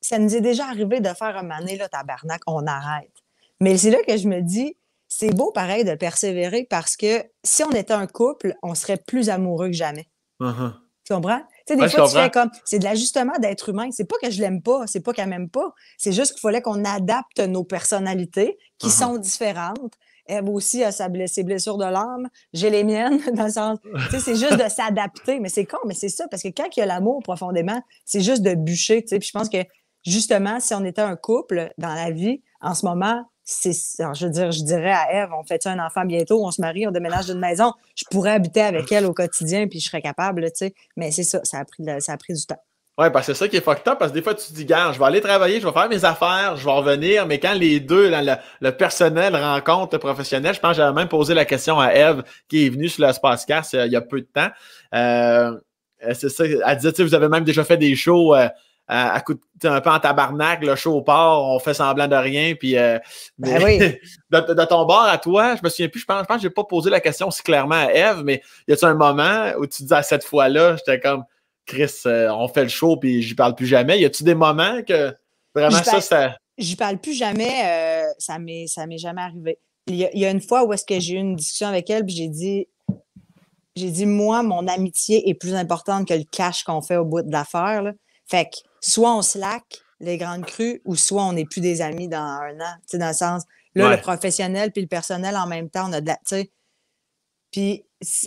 ça nous est déjà arrivé de faire un mané, là, tabarnak, on arrête. Mais c'est là que je me dis, c'est beau pareil de persévérer parce que si on était un couple, on serait plus amoureux que jamais. Uh-huh. Tu comprends? Tu sais, des fois, tu fais comme. C'est de l'ajustement d'être humain. C'est pas que je l'aime pas, c'est pas qu'elle m'aime pas. C'est juste qu'il fallait qu'on adapte nos personnalités qui uh-huh. sont différentes. Elle aussi a sa ses blessures de l'âme. J'ai les miennes, dans le sens. Tu sais, c'est juste de s'adapter. Mais c'est con, mais c'est ça. Parce que quand il y a l'amour profondément, c'est juste de bûcher. Tu sais, puis je pense que, justement, si on était un couple dans la vie, en ce moment, je veux dire, je dirais à Eve, on fait un enfant bientôt, on se marie, on déménage d'une maison, je pourrais habiter avec elle au quotidien, puis je serais capable, tu sais. Mais c'est ça, ça a pris, ça pris du temps. Ouais, parce que c'est ça qui est fucked up, parce que des fois, tu te dis, gars, je vais aller travailler, je vais faire mes affaires, je vais revenir, mais quand les deux, le, personnel rencontre le professionnel, je pense que j'avais même posé la question à Eve, qui est venue sur le Spacecast euh, il y a peu de temps. Euh, c'est ça, elle disait, tu vous avez même déjà fait des shows, euh, à un peu en tabarnak, le show au port, on fait semblant de rien. Puis, euh, ben de, ton bord à toi, je me souviens plus, je pense, je pense que je pas posé la question si clairement à Eve, mais y a tu un moment où tu disais à cette fois-là, j'étais comme Chris, euh, on fait le show puis j'y parle plus jamais. Y a-tu des moments que vraiment ça, ça. J'y parle plus jamais, euh, ça m'est jamais arrivé. Il y, a, une fois où est-ce que j'ai eu une discussion avec elle, puis j'ai dit, j'ai dit, moi, mon amitié est plus importante que le cash qu'on fait au bout de l'affaire. Fait que soit on se slack les grandes crues ou soit on n'est plus des amis dans un an. Tu sais, dans le sens, là, le professionnel puis le personnel en même temps, on a de Tu sais, puis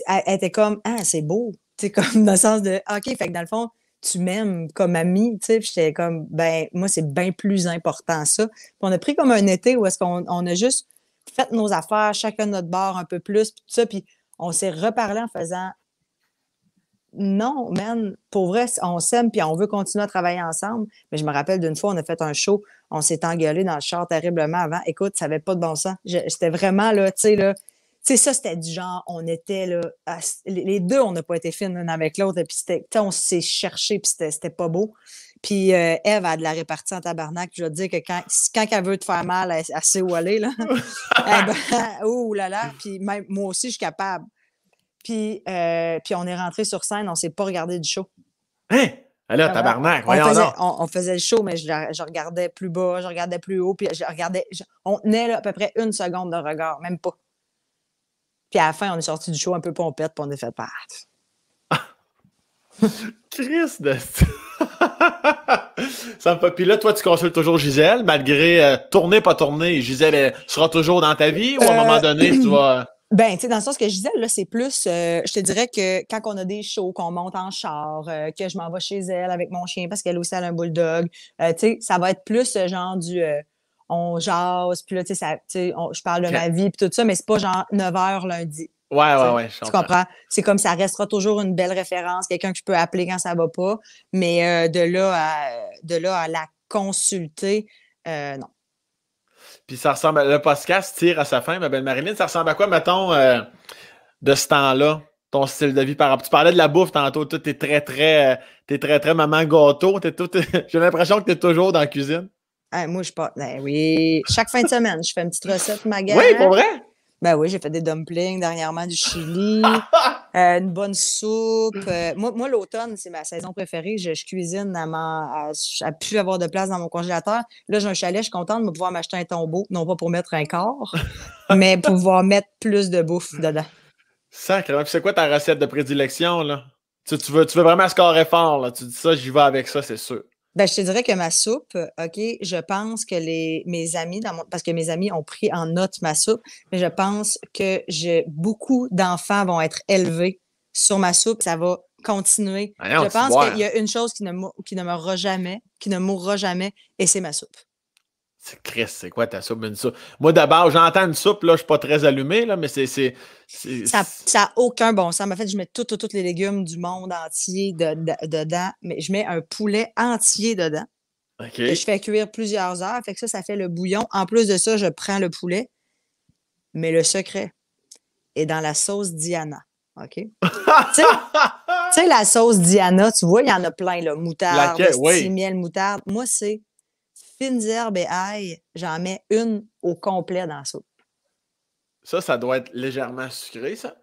elle, était comme, ah, c'est beau. Tu sais, comme dans le sens de, OK, fait que dans le fond, tu m'aimes comme ami, tu sais. j'étais comme, ben, moi, c'est bien plus important ça. Puis on a pris comme un été où est-ce qu'on on a juste fait nos affaires, chacun notre bord un peu plus, puis tout ça. Puis on s'est reparlé en faisant, non, man, pour vrai, on s'aime puis on veut continuer à travailler ensemble. Mais je me rappelle d'une fois, on a fait un show, on s'est engueulé dans le char terriblement avant. Écoute, ça n'avait pas de bon sens. J'étais vraiment là, tu sais, là. Tu ça, c'était du genre, on était là. Ah, les deux, on n'a pas été fines l'un avec l'autre. Puis on s'est cherché, puis c'était pas beau. Puis euh, Eve a de la répartie en tabarnak. Je vais dire que quand, elle veut te faire mal, elle, sait où aller. Là. oh là là. Puis moi aussi, je suis capable. Puis, euh, puis on est rentré sur scène, on s'est pas regardé du show. Hein? Ah là, tabarnak, on faisait, on, faisait, le show, mais je, regardais plus bas, je regardais plus haut, puis je regardais. on tenait à peu près une seconde de regard, même pas. Puis à la fin, on est sorti du show un peu pompette, puis on est fait part. Triste! ça me fait. Puis là, toi, tu consultes toujours Gisèle, malgré euh, tourner, pas tourner. Gisèle sera toujours dans ta vie ou à un euh, moment donné, tu vas. Ben, tu sais, dans le sens que je disais, là, c'est plus, euh, je te dirais que quand on a des shows, qu'on monte en char, euh, que je m'en vais chez elle avec mon chien parce qu'elle aussi a un bulldog, euh, tu sais, ça va être plus genre du on jase, puis là, tu sais, je parle de ma vie, puis tout ça, mais c'est pas genre 9 h lundi. Ouais, ouais, ouais. tu comprends? C'est comme ça restera toujours une belle référence, quelqu'un que je peux appeler quand ça va pas, mais de, là à, de là à la consulter, non. Puis ça ressemble à, le podcast tire à sa fin, ma belle Marilyn. Ça ressemble à quoi, mettons, euh, de ce temps-là, ton style de vie par rapport? Tu parlais de la bouffe tantôt, tu es très, très, euh, es très, très maman gâteau. J'ai l'impression que tu es toujours dans la cuisine. Ah, moi, je pas. Ben oui. Chaque fin de semaine, je fais une petite recette ma Oui, pour vrai? Ben oui, j'ai fait des dumplings dernièrement du Chili, euh, une bonne soupe. Euh, moi, l'automne, c'est ma saison préférée. Je, cuisine à, ma, à, plus avoir de place dans mon congélateur. Là, j'ai un chalet, je suis contente de pouvoir m'acheter un tombeau, non pas pour mettre un corps, mais pour pouvoir mettre plus de bouffe dedans. Sacrément. c'est quoi ta recette de prédilection, là? Tu, veux, tu veux vraiment scorer fort, là. Tu dis ça, j'y vais avec ça, c'est sûr. Ben, je te dirais que ma soupe, OK, je pense que les, mes amis, dans parce que mes amis ont pris en note ma soupe, mais je pense que j'ai beaucoup d'enfants vont être élevés sur ma soupe. Ça va continuer. je pense qu'il y hein. a une chose qui ne, qui ne meurt jamais, qui ne mourra jamais, et c'est ma soupe. C'est Chris, c'est quoi ta soupe, une soupe? Moi, d'abord, j'entends une soupe, là, je suis pas très allumé, là, mais c'est. Ça n'a aucun bon sens. En fait, je mets tous les légumes du monde entier dedans, mais je mets un poulet entier dedans. Ok. je fais cuire plusieurs heures. Fait que ça, ça fait le bouillon. En plus de ça, je prends le poulet. Mais le secret est dans la sauce Diana. OK? tu sais, la sauce Diana, tu vois, il y en a plein, là. Moutarde, miel, moutarde. Moi, c'est fines et ail, j'en mets une au complet dans la soupe. Ça, ça doit être légèrement sucré, ça?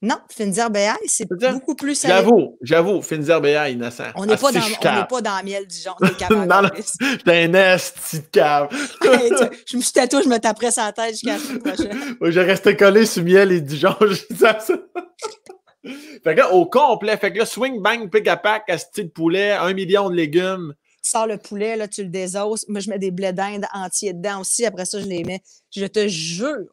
Non, fines herbes et ail, c'est beaucoup plus salé. J'avoue, j'avoue, fines herbes et ail, innocent. On n'est pas, dans le miel du genre des cabanes. non, un esti de cave. je me suis tatoué, je me taperais sa tête jusqu'à la semaine prochaine. je restais collé sur miel et du genre. fait que là, au complet, fait que là, swing, bang, pick à pack, asti de poulet, un million de légumes, sors le poulet, là, tu le désosses. Moi, je mets des blés d'Inde entiers dedans aussi. Après ça, je les mets. Je te jure,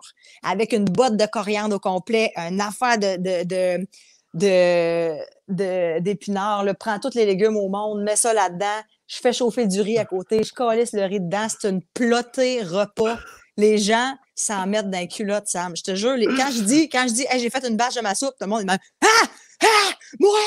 avec une botte de coriandre au complet, une affaire de, de, de d'épinards, prends tous les légumes au monde, mets ça là-dedans, je fais chauffer du riz à côté, je calisse le riz dedans, c'est une plotée repas. Les gens s'en mettent dans les culottes, Sam. Je te jure, les... quand je dis, quand je dis, j'ai fait une bâche de ma soupe, tout le monde me dit ah, ah, moi,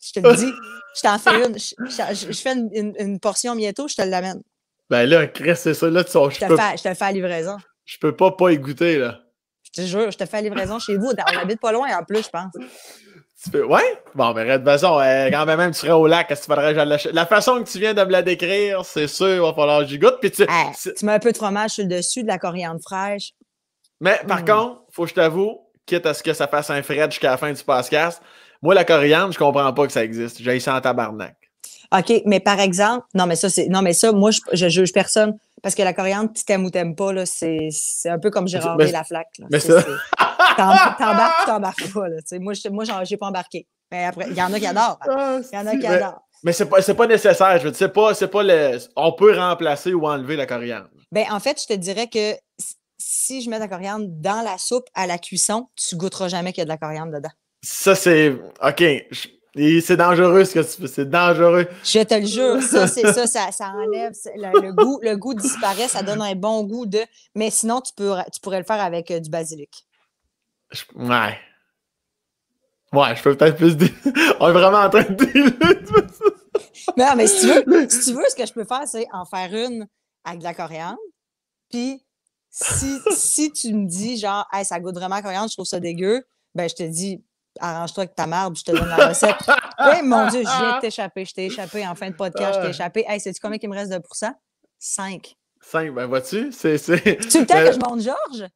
je te le dis, je t'en fais une. Je, fais une, portion bientôt, je te l'amène. Ben là, Chris, c'est ça. Là, tu sors, je, te fais, je te fais à livraison. Je peux pas pas y goûter, là. Je te jure, je te fais à livraison chez vous. On habite pas loin en plus, je pense. Tu peux... Ouais? Bon, mais de toute quand même, tu serais au lac, est-ce que tu faudrait La façon que tu viens de me la décrire, c'est sûr, il va falloir que j'y goûte. Puis tu... tu mets un peu de fromage sur le dessus, de la coriandre fraîche. Mais par contre, mm. contre, faut que je t'avoue, quitte à ce que ça fasse un fret jusqu'à la fin du podcast, moi, la coriandre, je comprends pas que ça existe. J'ai ça en tabarnak. OK, mais par exemple, non, mais ça, c'est. Non, mais ça, moi, je, ne juge personne. Parce que la coriandre, tu t'aimes ou t'aimes pas, c'est, un peu comme j'ai mais, la flaque. Mais ça. T'embarques ou t'embarques pas. moi, je moi, j'ai pas embarqué. Mais après, il y en a qui adorent. Ah, il y en a qui adorent. Mais c'est pas, pas nécessaire. Je veux dire, pas, c'est pas le. On peut remplacer ou enlever la coriandre. Ben, en fait, je te dirais que si je mets la coriandre dans la soupe à la cuisson, tu goûteras jamais qu'il y a de la coriandre dedans. Ça, c'est. OK. C'est dangereux ce que tu fais, c'est dangereux. Je te le jure, ça, c'est ça, ça, enlève le, goût, le goût disparaît, ça donne un bon goût de. Mais sinon, tu, peux, tu pourrais le faire avec euh, du basilic. ouais. Ouais, je peux peut-être plus. On est vraiment en train de non, mais si tu, veux, si tu veux, ce que je peux faire, c'est en faire une avec de la coriandre. Puis, si, si tu me dis, genre, hey, ça goûte vraiment à coriandre, je trouve ça dégueu, ben, je te dis, arrange-toi avec ta marde, je te donne la recette. Oui, mon Dieu, je viens de t'échapper, je t'ai échappé en fin de podcast, je t'ai ah. échappé. Hey, sais-tu combien il me reste de pourcent? Cinq. Cinq, ben vois-tu, c'est. C'est le temps que euh, je monte Georges?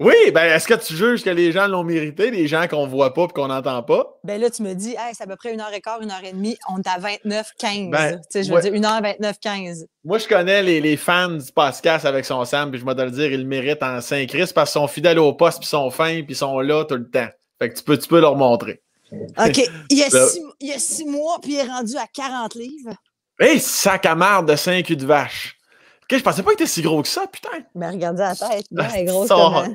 Oui, ben est-ce que tu juges que les gens l'ont mérité, les gens qu'on voit pas et qu'on n'entend pas? Ben là, tu me dis, hey, c'est à peu près une heure et quart, une heure et demie, on est à 29, 15. Ben, tu sais, je veux dire, une heure 29, 15. Moi, je connais les, les fans du podcast avec son Sam, puis je m'adresse dois le dire, ils le méritent en Saint-Christ parce qu'ils sont fidèles au poste, puis ils sont fins, puis ils sont là tout le temps. Fait que tu peux, tu peux leur montrer. OK. Il y, a six, il y a mois, puis il est rendu à 40 livres. Hé, eh, sac à marde de 5 culs de vache. Okay, je pensais pas qu'il était si gros que ça, putain. Mais ben, regardez la tête, non, elle est grosse. Comme...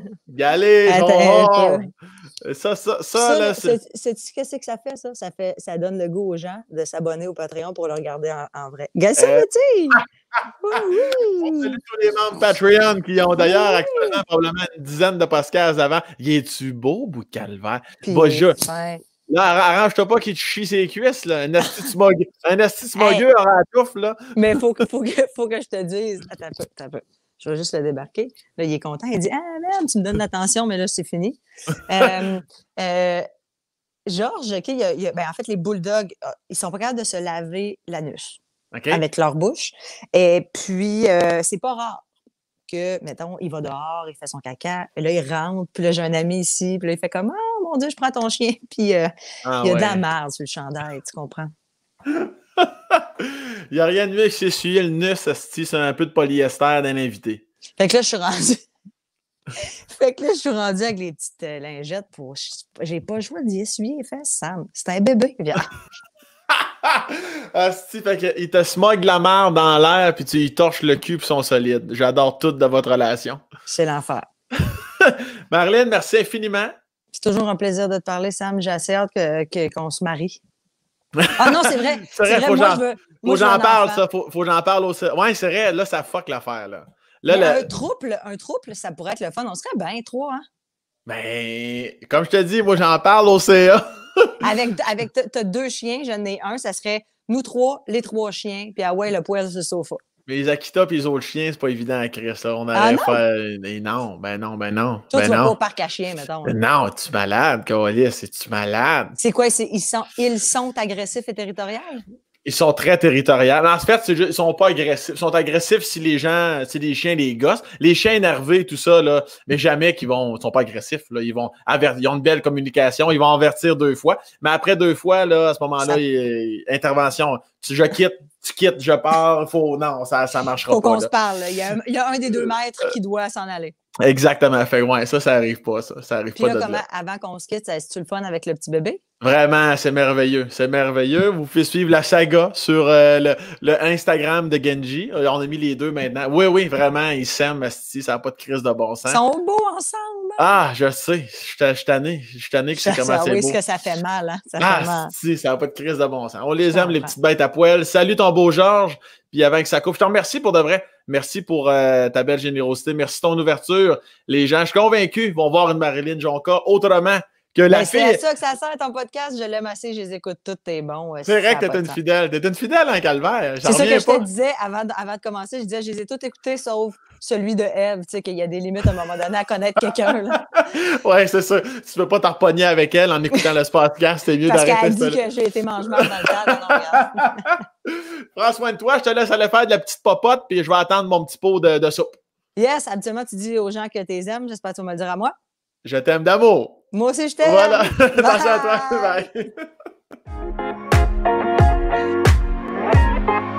Euh, ça, ça, ça, là, c'est. qu'est-ce que ça fait, ça? Ça, fait, ça donne le goût aux gens de s'abonner au Patreon pour le regarder en, vrai. Gassé euh... tu oh, tous les membres Patreon qui ont d'ailleurs actuellement probablement une dizaine de podcasts avant. Il tu beau, bout de calvaire? Bah, là, arrange-toi pas qu'il te chie ses cuisses, là. Un mogueux aura la touffe, là. Mais faut que, faut, que, faut que je te dise. Attends un attends un peu je vais juste le débarquer. Là, il est content. Il dit Ah, merde, tu me donnes l'attention, mais là, c'est fini. Euh, euh, Georges, OK, ben, en fait, les bulldogs, ah, ils sont pas capables de se laver l'anus avec leur bouche. Et puis, euh, c'est pas rare que, mettons, il va dehors, il fait son caca, et là, il rentre, puis là, j'ai un ami ici, puis là, il fait comme Oh mon Dieu, je prends ton chien, puis ah il y a de la merde sur le chandail, tu comprends? Il n'y a rien de mieux que s'essuyer le nus, asti, c'est un peu de polyester d'un invité. Fait que là, je suis rendu. fait que là, je suis rendu avec les petites euh, lingettes pour. J'ai pas choix d'y essuyer les fesses, Sam. C'est un bébé, viens. asti, fait que, il te de la merde dans l'air, puis tu torches le cul, puis sont solide. J'adore tout de votre relation. C'est l'enfer. Marlène, merci infiniment. C'est toujours un plaisir de te parler, Sam. J'ai assez hâte qu'on se marie. Ah non, c'est vrai. c'est vrai, faut que j'en parle, ça. Faut, faut que j'en parle aussi. Ouais, c'est vrai, là, ça fuck l'affaire, là. Un trouble, un ça pourrait être le fun. On serait bien trois, hein? Ben, comme je te dis, moi, j'en parle au CA. avec, avec t'as deux chiens, j'en ai un, ça serait nous trois, les trois chiens, puis ah ouais, le poil de ce sofa. Mais les Akita et les autres chiens, c'est pas évident à créer ça. On ah, allait ah, faire. non, ben non, ben non. Toi, ben tu non. vas pas au parc à chiens, mettons. Hein. non, tu malade, Carolis, es-tu malade? C'est quoi? Ils sont, ils sont agressifs et territoriaux? Ils sont très territoriaux. En fait, ils ils sont pas agressifs. Ils sont agressifs si les gens, si les chiens les gosses, Les chiens énervés, tout ça, mais jamais qu'ils vont, sont pas agressifs. Là. Ils vont ils ont une belle communication, ils vont avertir deux fois. Mais après deux fois, là, à ce moment-là, intervention. Tu, je quitte, tu quittes, je pars, faut. Non, ça, ça marchera pas. Faut qu'on se parle. Il y, a un, des deux euh, maîtres qui euh, doit s'en aller. Exactement. Fait ouais, ça, ça arrive pas, ça. Ça comment, Avant qu'on se quitte, est-ce tu le fun avec le petit bébé? Vraiment, c'est merveilleux. C'est merveilleux. Vous pouvez suivre la saga sur euh, le, Instagram de Genji. Euh, on a mis les deux maintenant. Oui, oui, vraiment, ils s'aiment, ça n'a pas de crise de bon sens. Ils sont beaux ensemble. Hein? Ah, je sais. Je suis Je suis que c'est comme beau. oui, beau. que ça fait mal. Hein? Ça ah, si, ça n'a pas de crise de bon sens. On les aime, les petites bêtes à poil. Salut ton beau Georges. Puis avant que ça coupe, je te remercie pour de vrai. Merci pour euh, ta belle générosité. Merci ton ouverture. Les gens, je suis convaincu, vont voir une Marilyn Jonca autrement ben, c'est ça que ça sert ton podcast. Je l'aime assez, je les écoute toutes, t'es bon. c'est vrai que t'es une fidèle. T'es une fidèle, hein, Calvaire. C'est ça que je te disais avant de, avant de commencer. Je disais, je les ai toutes écoutées sauf celui de Eve. Tu sais, qu'il y a des limites à un moment donné à connaître quelqu'un. Ouais, c'est ça. Tu peux pas t'arponner avec elle en écoutant le podcast. C'est mieux d'arrêter Parce qu'elle dit que j'ai été mangement dans le cadre. Prends soin de toi. Je te laisse aller faire de la petite popote, puis je vais attendre mon petit pot de, soupe. Yes, absolument. tu dis aux gens que tu les aimes. J'espère que tu vas me le dire à moi. Je t'aime d'amour. Moi aussi, je t'aime. Voilà.